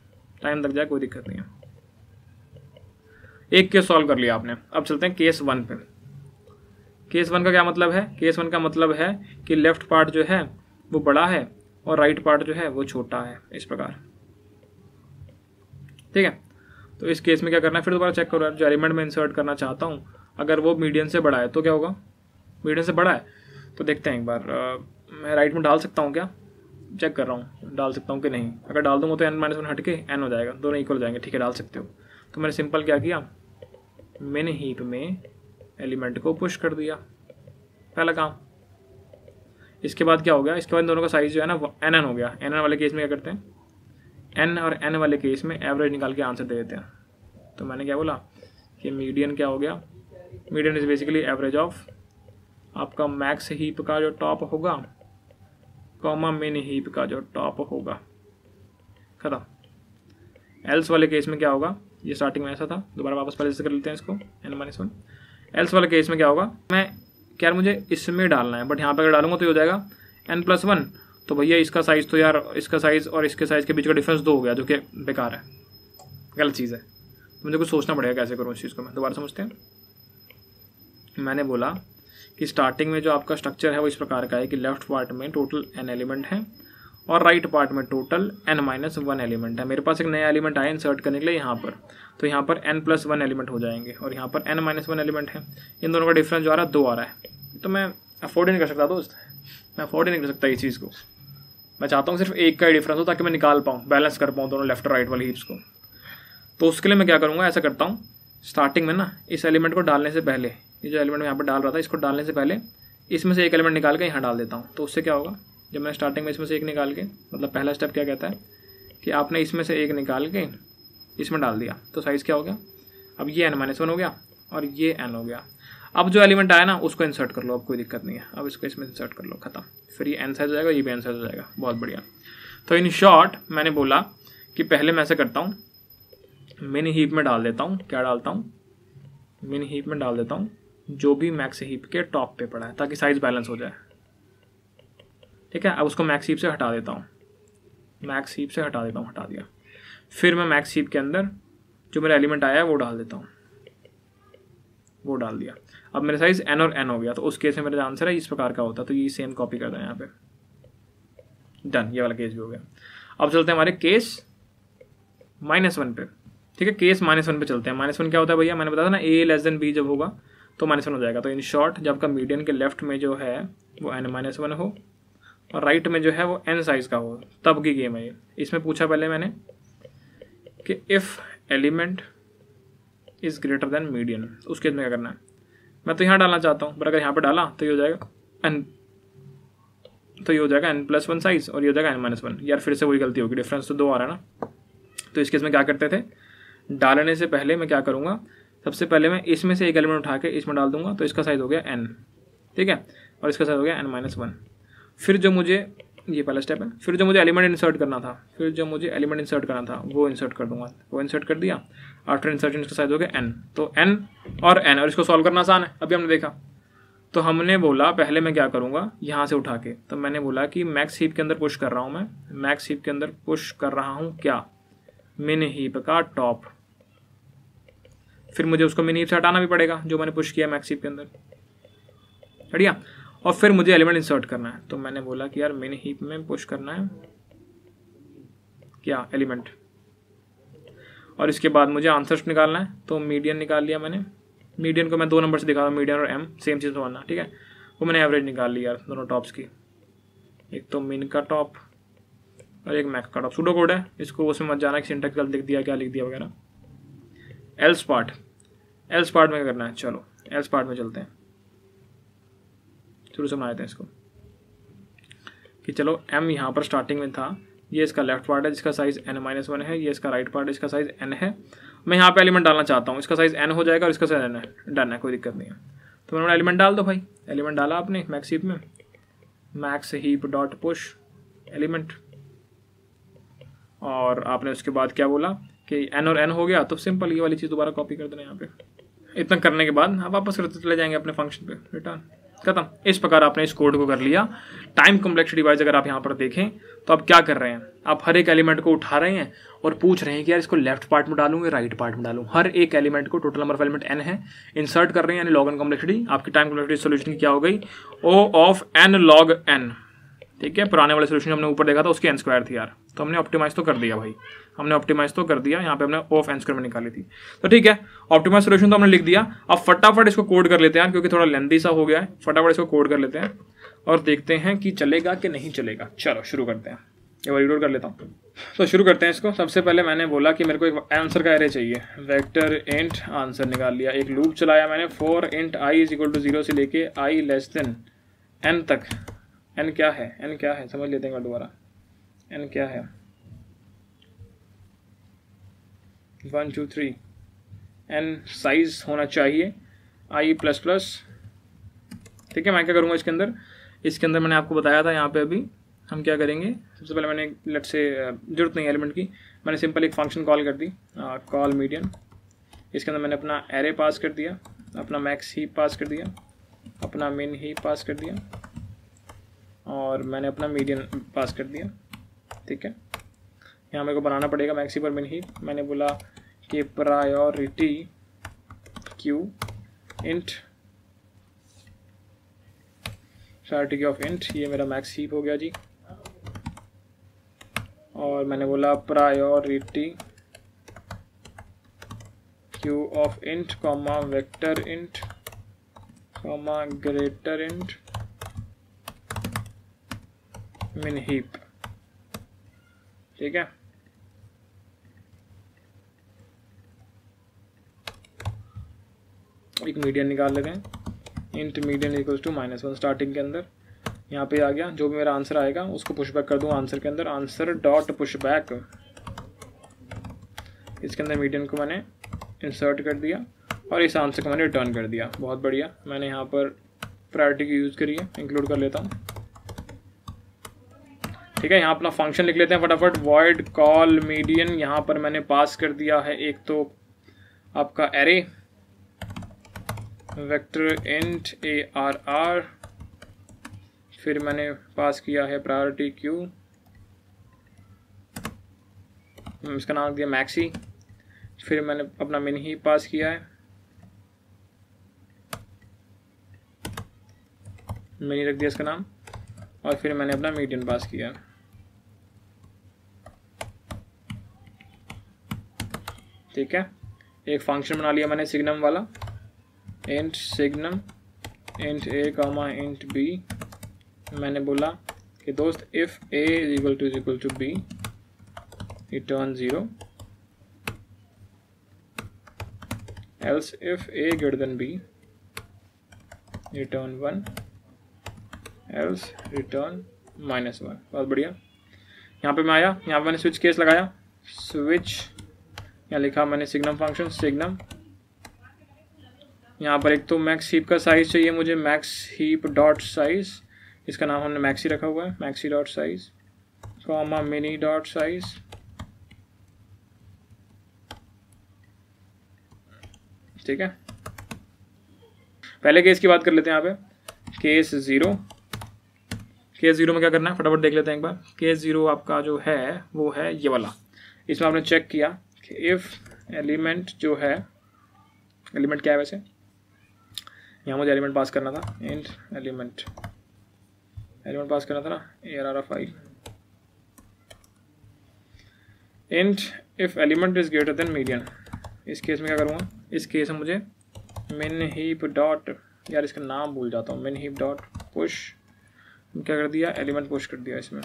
टाइम लग जाए कोई दिक्कत नहीं है एक केस सॉल्व कर लिया आपने अब चलते हैं केस वन पे केस वन का क्या मतलब है केस वन का मतलब है कि लेफ्ट पार्ट जो है वो बड़ा है और राइट पार्ट जो है वो छोटा है इस प्रकार ठीक है तो इस केस में क्या करना है फिर दोबारा चेक करो यार जो एलिमेंट में इंसर्ट करना चाहता हूँ अगर वो मीडियम से बड़ा है तो क्या होगा मीडियम से बड़ा है तो देखते हैं एक बार आ, मैं राइट में डाल सकता हूँ क्या चेक कर रहा हूँ डाल सकता हूँ कि नहीं अगर डाल दूँगा तो एन माइनस वन हट के एन हो जाएगा दोनों इक्वल हो जाएंगे ठीक है डाल सकते हो तो मैंने सिंपल क्या किया मैंने हीप में एलिमेंट को पुश कर दिया पहला काम इसके बाद क्या हो गया इसके बाद दोनों का साइज जो है ना एन एन हो गया एन एन वाले केस में क्या करते हैं एन और एन वाले केस में एवरेज निकाल के आंसर दे देते हैं तो मैंने क्या बोला कि मीडियन क्या हो गया median is basically average of आपका मैक्स हीप का जो टॉप होगा कॉमा मिन हीप का जो टॉप होगा ख़त्म एल्स वाले केस में क्या होगा ये स्टार्टिंग में ऐसा था दोबारा वापस पहले से कर लेते हैं इसको एन माइनस वन एल्स वाले केस में क्या होगा मैं क्या मुझे इसमें डालना है बट यहाँ पर अगर डालूंगा तो ये हो जाएगा एन प्लस वन तो भैया इसका साइज़ तो यार इसका साइज़ और इसके साइज़ के बीच का डिफरेंस दो हो गया जो कि बेकार है गलत चीज़ है तो मुझे कुछ सोचना पड़ेगा कैसे करूँ इस चीज़ को मैं दोबारा समझते हैं मैंने बोला कि स्टार्टिंग में जो आपका स्ट्रक्चर है वो इस प्रकार का है कि लेफ्ट पार्ट में टोटल एन एलिमेंट है और राइट right पार्ट में total n minus one element है मेरे पास एक नया एलिमेंट आया इंसर्ट करने के लिए यहाँ पर तो यहाँ पर एन प्लस वन एलिमेंट हो जाएंगे और यहाँ पर एन माइनस वन एलिमेंट है इन दोनों का डिफरेंस जो आ रहा है दो आ रहा है तो मैं अफोर्ड ही नहीं कर सकता दोस्त मैं अफोर्ड ही नहीं कर सकता इस चीज़ को मैं चाहता हूँ सिर्फ एक का ही डिफरेंस हो ताकि मैं निकाल पाऊँ बैलेंस कर पाऊँ दोनों लेफ्ट और राइट वाले हीप्स को तो उसके लिए मैं क्या करूँगा ऐसा करता हूँ स्टार्टिंग में ना इस एलिमेंट को डालने से पहले ये जो एलिमेंट मैं यहाँ पर डाल रहा था इसको डालने से पहले इसमें से एक एलिमेंट निकाल के यहाँ डाल देता हूँ तो उससे क्या होगा जब मैं स्टार्टिंग में इसमें से एक निकाल के मतलब पहला स्टेप क्या कहता है कि आपने इसमें से एक निकाल के इसमें डाल दिया तो साइज़ क्या हो गया अब ये एन माइनस वन हो गया और ये एन हो गया अब जो एलिमेंट आया ना उसको इंसर्ट कर लो अब कोई दिक्कत नहीं है अब इसको इसमें इंसर्ट कर लो खत्म फिर ये एन साइज हो जाएगा ये भी एन साइज हो जाएगा बहुत बढ़िया तो इन शॉर्ट मैंने बोला कि पहले मैं ऐसा करता हूँ मिनी हीप में डाल देता हूँ क्या डालता हूँ मिनी हीप में डाल देता हूँ जो भी मैक्स हीप के टॉप पे पड़ा है ताकि साइज बैलेंस हो जाए ठीक है अब उसको मैक्स हीप से हटा देता हूँ मैक्स हीप से हटा देता हूँ हटा दिया फिर मैं मैक्स हीप के अंदर जो मेरा एलिमेंट आया है वो डाल देता हूँ वो डाल दिया अब मेरा साइज एन और एन हो गया तो उस केस में मेरा आंसर है इस प्रकार का होता तो ये सेम कॉपी करता है यहाँ पे डन ये वाला केस भी हो गया अब चलते हैं हमारे केस माइनस वन पे ठीक है केस माइनस वन पे चलते हैं माइनस वन क्या होता है भैया मैंने बताया था ना ए लेस देन बी जब होगा तो माइनस वन हो जाएगा तो इन शॉर्ट जब आपका मीडियन के लेफ्ट में जो है वो एन माइनस वन हो और राइट में जो है वो एन साइज़ का हो तब की गेम है ये इसमें पूछा पहले मैंने कि if element is greater than median उसके में क्या करना है मैं तो यहाँ डालना चाहता हूँ पर अगर यहाँ पर डाला तो ये हो जाएगा एन तो ये हो जाएगा एन प्लस वन साइज और ये हो जाएगा एन माइनस वन यार फिर से वही गलती होगी डिफरेंस तो दो आ रहा है ना तो इस केस में क्या करते थे डालने से पहले मैं क्या करूँगा सबसे पहले मैं इसमें से एक एलिमेंट उठा के इसमें डाल दूंगा तो इसका साइज़ हो गया एन ठीक है और इसका साइज़ हो गया एन माइनस वन फिर जो मुझे ये पहला स्टेप है फिर जो मुझे एलिमेंट इंसर्ट करना था फिर जो मुझे एलिमेंट इंसर्ट करना था वो इंसर्ट कर दूंगा वो इंसर्ट कर दिया आफ्टर इंसर्ट इसका साइज हो गया एन तो एन और एन और इसको सॉल्व करना आसान है अभी हमने देखा तो हमने बोला पहले मैं क्या करूँगा यहाँ से उठा के तो मैंने बोला कि मैक्स हीप के अंदर पुश कर रहा हूँ मैं मैक्स हीप के अंदर पुश कर रहा हूँ क्या मिन हीप का टॉप फिर मुझे उसको मिन हीप से हटाना भी पड़ेगा जो मैंने पुश किया मैक्स हीप के अंदर बढ़िया और फिर मुझे एलिमेंट इंसर्ट करना है तो मैंने बोला कि यार मिन हीप में पुश करना है क्या एलिमेंट और इसके बाद मुझे आंसर्स निकालना है तो मीडियन निकाल लिया मैंने मीडियन को मैं दो नंबर से दिखा रहा हूँ मीडियन और एम सेम चीज़ बनना ठीक है वो मैंने एवरेज निकाल लिया यार दोनों टॉप्स की एक तो मिन का टॉप और एक मैक का टॉप सूडो कोड है इसको उसमें मत जाना कि सिंटेक्स गलत लिख दिया क्या लिख दिया वगैरह एल्स पार्ट एल्स पार्ट में करना है चलो एल्स पार्ट में चलते हैं शुरू से बना देते हैं इसको कि चलो एम यहाँ पर स्टार्टिंग में था ये इसका लेफ्ट पार्ट है जिसका साइज़ एन माइनस वन है ये इसका राइट पार्ट है जिसका साइज़ एन है मैं यहाँ पे एलिमेंट डालना चाहता हूँ इसका साइज़ एन हो जाएगा और इसका साइज़ एन है डन है कोई दिक्कत नहीं है तो मैंने एलिमेंट डाल दो भाई एलिमेंट डाला आपने मैक्स हीप में max heap dot push element और आपने उसके बाद क्या बोला कि एन और एन हो गया तो सिंपल ये वाली चीज़ दोबारा कॉपी कर देना यहाँ पे इतना करने के बाद आप हाँ, वापस करते चले जाएंगे अपने फंक्शन पे रिटर्न खत्म इस प्रकार आपने इस कोड को कर लिया टाइम कम्प्लेक्सिटी वाइज अगर आप यहाँ पर देखें तो आप क्या कर रहे हैं आप हर एक एलिमेंट को उठा रहे हैं और पूछ रहे हैं कि यार इसको लेफ्ट पार्ट में डालूँ या राइट पार्ट में डालूँ हर एक एलिमेंट को total number of element n है इंसर्ट कर रहे हैं यानी लॉग एन कॉम्प्लेक्सिटी आपकी टाइम कॉम्प्लेक्सिटी सोल्यूशन क्या हो गई O of n log n ठीक है पुराने वाले सोल्यूशन हमने ऊपर देखा था उसकी एन स्क्वायर थी यार तो हमने ऑप्टिमाइज तो कर दिया भाई हमने ऑप्टिमाइज तो कर दिया यहाँ पे हमने ऑफ एन स्क्वायर में निकाली थी तो ठीक है ऑप्टिमाइज सोल्यूशन तो हमने लिख दिया अब फटाफट इसको कोड कर लेते हैं क्योंकि थोड़ा लेंदी सा हो गया है फटाफट इसको कोड कर लेते हैं और देखते हैं कि चलेगा कि नहीं चलेगा चलो शुरू करते हैं एक बार कर लेता हूँ तो शुरू करते हैं इसको सबसे पहले मैंने बोला कि मेरे को एक आंसर का एरे चाहिए वेक्टर इंट आंसर निकाल लिया एक लूप चलाया मैंने for int I is equal to zero से लेके आई लेस देन एन तक एन क्या है एन क्या है समझ लेते हैं दोबारा एन क्या है one two three n size होना चाहिए आई प्लस प्लस ठीक है मैं क्या करूँगा इसके अंदर इसके अंदर मैंने आपको बताया था यहाँ पे अभी हम क्या करेंगे सबसे पहले मैंने लेट से uh, जरूरत नहीं एलिमेंट की मैंने सिंपल एक फंक्शन कॉल कर दी कॉल uh, मीडियम इसके अंदर मैंने अपना एरे पास कर दिया अपना मैक्स ही पास कर दिया अपना मिन ही पास कर दिया और मैंने अपना मीडियन पास कर दिया ठीक है यहाँ मेरे को बनाना पड़ेगा मैक्सी पर मिन ही मैंने बोला कि priority queue int priority of int ये मेरा मैक्स हीप हो गया जी और मैंने बोला priority queue of int comma vector int comma greater int min heap ठीक है एक मीडियन निकाल लेते हैं int median equals to minus one starting के अंदर यहाँ पे आ गया जो भी मेरा आंसर आएगा उसको पुशबैक कर दूँ आंसर के अंदर आंसर डॉट पुशबैक इसके अंदर मीडियन को मैंने इंसर्ट कर दिया और इस आंसर को मैंने रिटर्न कर दिया बहुत बढ़िया मैंने यहाँ पर प्रायोरिटी की यूज़ करी है इंक्लूड कर लेता हूँ ठीक है यहाँ अपना फंक्शन लिख लेते हैं फटाफट वॉइड कॉल मीडियन यहाँ पर मैंने पास कर दिया है एक तो आपका array vector int A R R फिर मैंने पास किया है प्रायोरिटी हम्म, क्यू इसका नाम दिया मैक्सी फिर मैंने अपना मिन ही पास किया है मिनी रख दिया इसका नाम और फिर मैंने अपना मीडियन पास किया है ठीक है एक फंक्शन बना लिया मैंने सिग्नम वाला int signum int A comma int B मैंने बोला कि दोस्त if A is equal to is equal to B return zero else if A greater than B return one else return minus one बहुत बढ़िया यहाँ पे मैं आया यहाँ पे मैंने स्विच केस लगाया स्विच यहाँ लिखा मैंने सिग्नम फंक्शन सिग्नम यहाँ पर एक तो मैक्स हीप का साइज़ चाहिए मुझे मैक्स हीप डॉट साइज़ इसका नाम हमने मैक्सी रखा हुआ है maxi dot size comma mini dot size ठीक है पहले केस की बात कर लेते हैं यहाँ पे केस ज़ीरो केस ज़ीरो में क्या करना है फटाफट देख लेते हैं एक बार केस ज़ीरो आपका जो है वो है ये वाला इसमें आपने चेक किया इफ एलिमेंट जो है एलिमेंट क्या है वैसे यहाँ मुझे एलिमेंट पास करना था इंट एलिमेंट एलिमेंट पास करना था ना A R R of i int if element is greater than median इस केस में क्या करूँगा इस केस में मुझे मिन हीप डॉट यार इसका नाम भूल जाता हूँ मिन हीप डॉट पुश क्या कर दिया एलिमेंट पुश कर दिया इसमें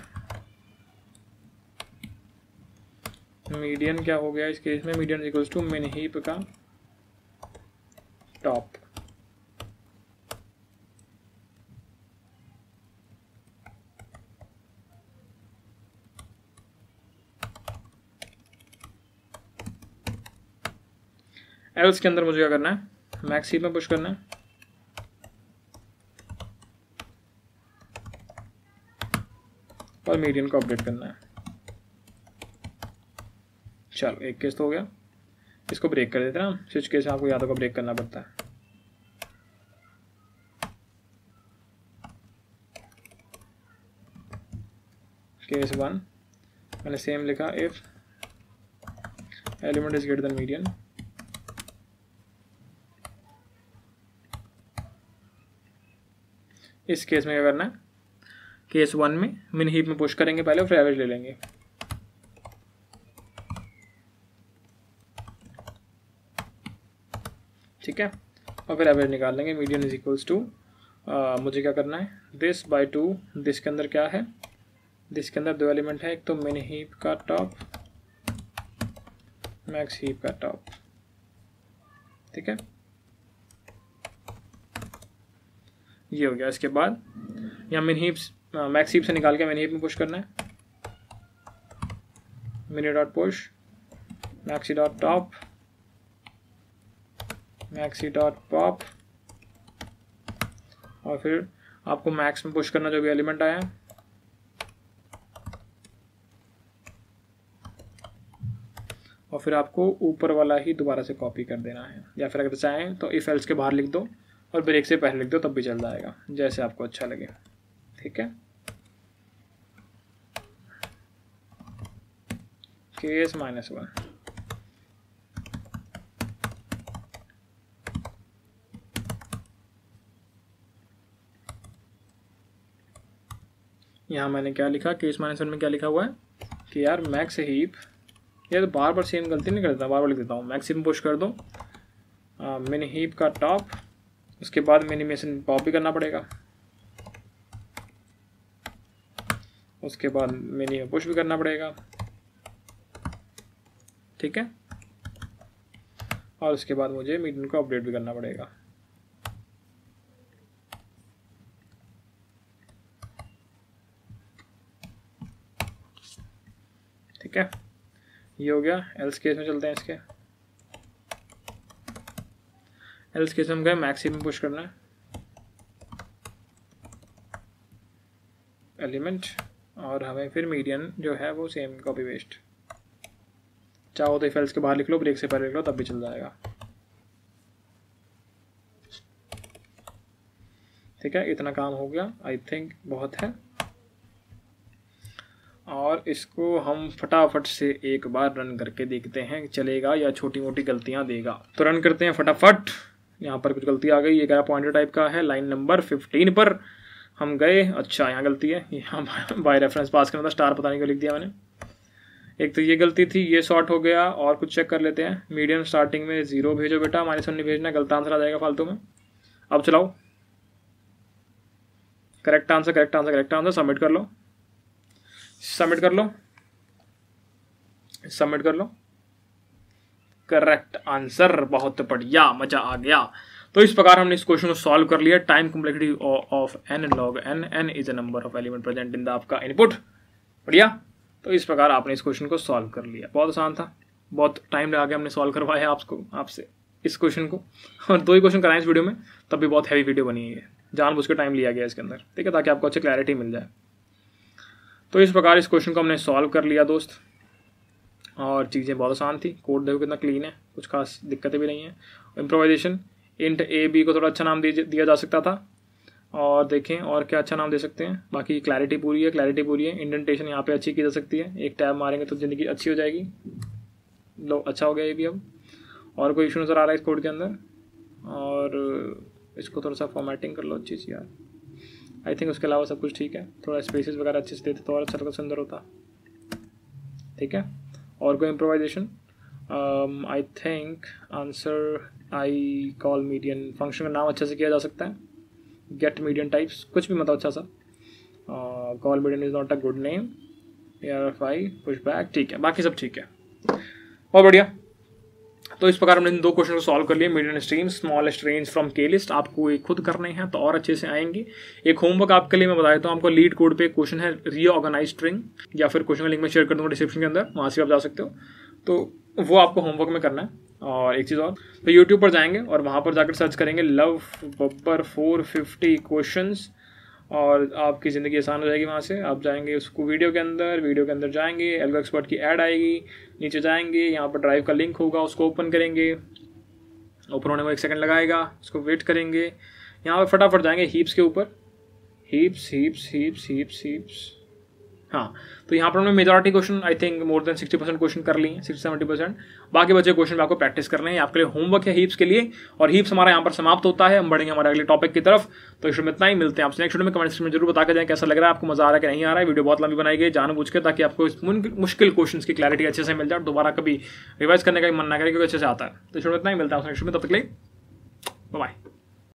मीडियन क्या हो गया इस केस में median equals to min heap का टॉप एल्स के अंदर मुझे क्या करना है मैक्स हीप में पुश करना है और मीडियन को अपडेट करना है चलो अच्छा, एक केस तो हो गया इसको ब्रेक कर देते हैं ना स्विच केस आपको यादों तो को ब्रेक करना पड़ता है केस वन मैंने सेम लिखा if element is greater than median इस केस में क्या करना है केस वन में मिन हीप में पुश करेंगे पहले और फिर एवरेज ले लेंगे ठीक है और फिर एवरेज निकाल लेंगे मीडियन इज इक्वल्स टू मुझे क्या करना है दिस बाय टू दिस के अंदर क्या है दिस के अंदर दो एलिमेंट है एक तो मिनी हीप का टॉप मैक्स हीप का टॉप ठीक है ये हो गया इसके बाद यहाँ मिनी हीप्स मैक्स हीप से निकाल के मिनी हीप में पुश करना है mini dot push maxi dot top maxi dot pop और फिर आपको मैक्स में पुश करना जो भी एलिमेंट आया और फिर आपको ऊपर वाला ही दोबारा से कॉपी कर देना है या फिर अगर चाहें तो इफ़ एल्स के बाहर लिख दो और ब्रेक से पहले लिख दो तब भी चल जाएगा जैसे आपको अच्छा लगे ठीक है केस माइनस वन यहाँ मैंने क्या लिखा कि इस माइनस वन में क्या लिखा हुआ है कि यार मैक्स हीप यार तो बार बार सेम गलती नहीं करता बार बार लिख देता हूँ मैक्स पुश कर दो मिनी हीप का टॉप उसके बाद मिनिमेशन भी करना पड़ेगा उसके बाद मिनी पुश भी करना पड़ेगा ठीक है और उसके बाद मुझे मीटिंग को अपडेट भी करना पड़ेगा ये हो गया एल्स केस में चलते हैं इसके एल्स केस में हम गए मैक्सी पुश करना है एलिमेंट और हमें फिर मीडियन जो है वो सेम कॉपी वेस्ट चाहो तो फेल्स के बाहर लिख लो ब्रेक से पहले लिख लो तब भी चल जाएगा ठीक है इतना काम हो गया आई थिंक बहुत है और इसको हम फटाफट से एक बार रन करके देखते हैं चलेगा या छोटी मोटी गलतियाँ देगा तो रन करते हैं फटाफट यहाँ पर कुछ गलती आ गई ये क्या पॉइंटर टाइप का है लाइन नंबर फिफ्टीन पर हम गए अच्छा यहाँ गलती है यहाँ बाय रेफरेंस पास करना था स्टार पता नहीं क्यों लिख दिया मैंने एक तो ये गलती थी ये शॉर्ट हो गया और कुछ चेक कर लेते हैं मीडियम स्टार्टिंग में ज़ीरो भेजो बेटा माइनस वन भेजना गलत आंसर आ जाएगा फालतू में अब चलाओ correct answer correct answer correct answer submit कर लो सबमिट कर लो सबमिट कर लो करेक्ट आंसर बहुत बढ़िया मजा आ गया तो इस प्रकार हमने इस क्वेश्चन को सॉल्व कर लिया time complexity of n log n n is a number of element present in the आपका इनपुट बढ़िया तो इस प्रकार आपने इस क्वेश्चन को सॉल्व कर लिया बहुत आसान था बहुत टाइम लगा के हमने सॉल्व करवाया आपको आपसे इस क्वेश्चन को और दो ही क्वेश्चन कराएं इस वीडियो में तब भी बहुत हैवी वीडियो बनी है जान के टाइम लिया गया इसके अंदर ठीक है ताकि आपको अच्छी क्लैरिटी मिल जाए तो इस प्रकार इस क्वेश्चन को हमने सॉल्व कर लिया दोस्त और चीज़ें बहुत आसान थी कोड देखो कितना क्लीन है कुछ खास दिक्कतें भी नहीं है इम्प्रोवाइजेशन इंट ए बी को थोड़ा अच्छा नाम दिया जा सकता था और देखें और क्या अच्छा नाम दे सकते हैं बाकी क्लैरिटी पूरी है क्लैरिटी पूरी है इंडेंटेशन यहाँ पे अच्छी की जा सकती है एक टैब मारेंगे तो ज़िंदगी अच्छी हो जाएगी लो अच्छा हो गया ये भी अब और कोई इशू नज़र आ रहा है इस कोड के अंदर और इसको थोड़ा सा फॉर्मेटिंग कर लो अच्छी चीज़ यार आई थिंक उसके अलावा सब कुछ ठीक है थोड़ा स्पेसिस वगैरह अच्छे से देते तो और अच्छा सुंदर होता ठीक है और कोई improvisation I think answer I call median function का नाम अच्छे से किया जा सकता है गेट मीडियन टाइप्स कुछ भी मतलब अच्छा सा call median is not a good name A R of i push back ठीक है बाकी सब ठीक है बहुत बढ़िया तो इस प्रकार हमने इन दो क्वेश्चन को सॉल्व कर लिए medium stream small strange from के लिस्ट आपको ये खुद करने हैं तो और अच्छे से आएंगे एक होमवर्क आपके लिए मैं बता देता हूँ आपको लीड कोड पे क्वेश्चन है रीऑर्गेनाइज स्ट्रिंग या फिर क्वेश्चन का लिंक में शेयर कर दूंगा डिस्क्रिप्शन के अंदर वहाँ से आप जा सकते हो तो वो आपको होमवर्क में करना है और एक चीज़ और तो यूट्यूब पर जाएंगे और वहाँ पर जाकर सर्च करेंगे Love Babbar four fifty question और आपकी ज़िंदगी आसान हो जाएगी वहाँ से आप जाएंगे उसको वीडियो के अंदर वीडियो के अंदर जाएंगे एल्गो एक्सपर्ट की ऐड आएगी नीचे जाएंगे यहाँ पर ड्राइव का लिंक होगा उसको ओपन करेंगे ओपन होने में एक सेकंड लगाएगा उसको वेट करेंगे यहाँ पर फटाफट जाएंगे हीप्स के ऊपर heaps heaps heaps heaps heaps हाँ तो यहाँ पर हमने majority question I think more than sixty percent question कर लिए सिक्सटी सेवेंटी परसेंट बाकी बचे क्वेश्चन आपको प्रैक्टिस करने हैं आपके लिए होमवर्क है हीप्स के लिए और हीप्स हमारा यहाँ पर समाप्त होता है हम बढ़ेंगे हमारे अगले टॉपिक की तरफ तो इस में इतना ही मिलते हैं आपसे नेक्स्ट वीडियो में कमेंट में जरूर बता के जाए कैसा लग रहा है आपको मजा आ रहा है कि नहीं आ रहा है वीडियो बहुत लंबी बनाई गई जान के ताकि आपको इस मुश्किल क्वेश्चन की क्लैरिटी अच्छे से मिल जाए और दोबारा कभी रिवाइज करने का मन ना करे क्योंकि अच्छे से आता है तो इस में इतना ही मिलता है आपसे नेक्स्ट में तब तक ले बाय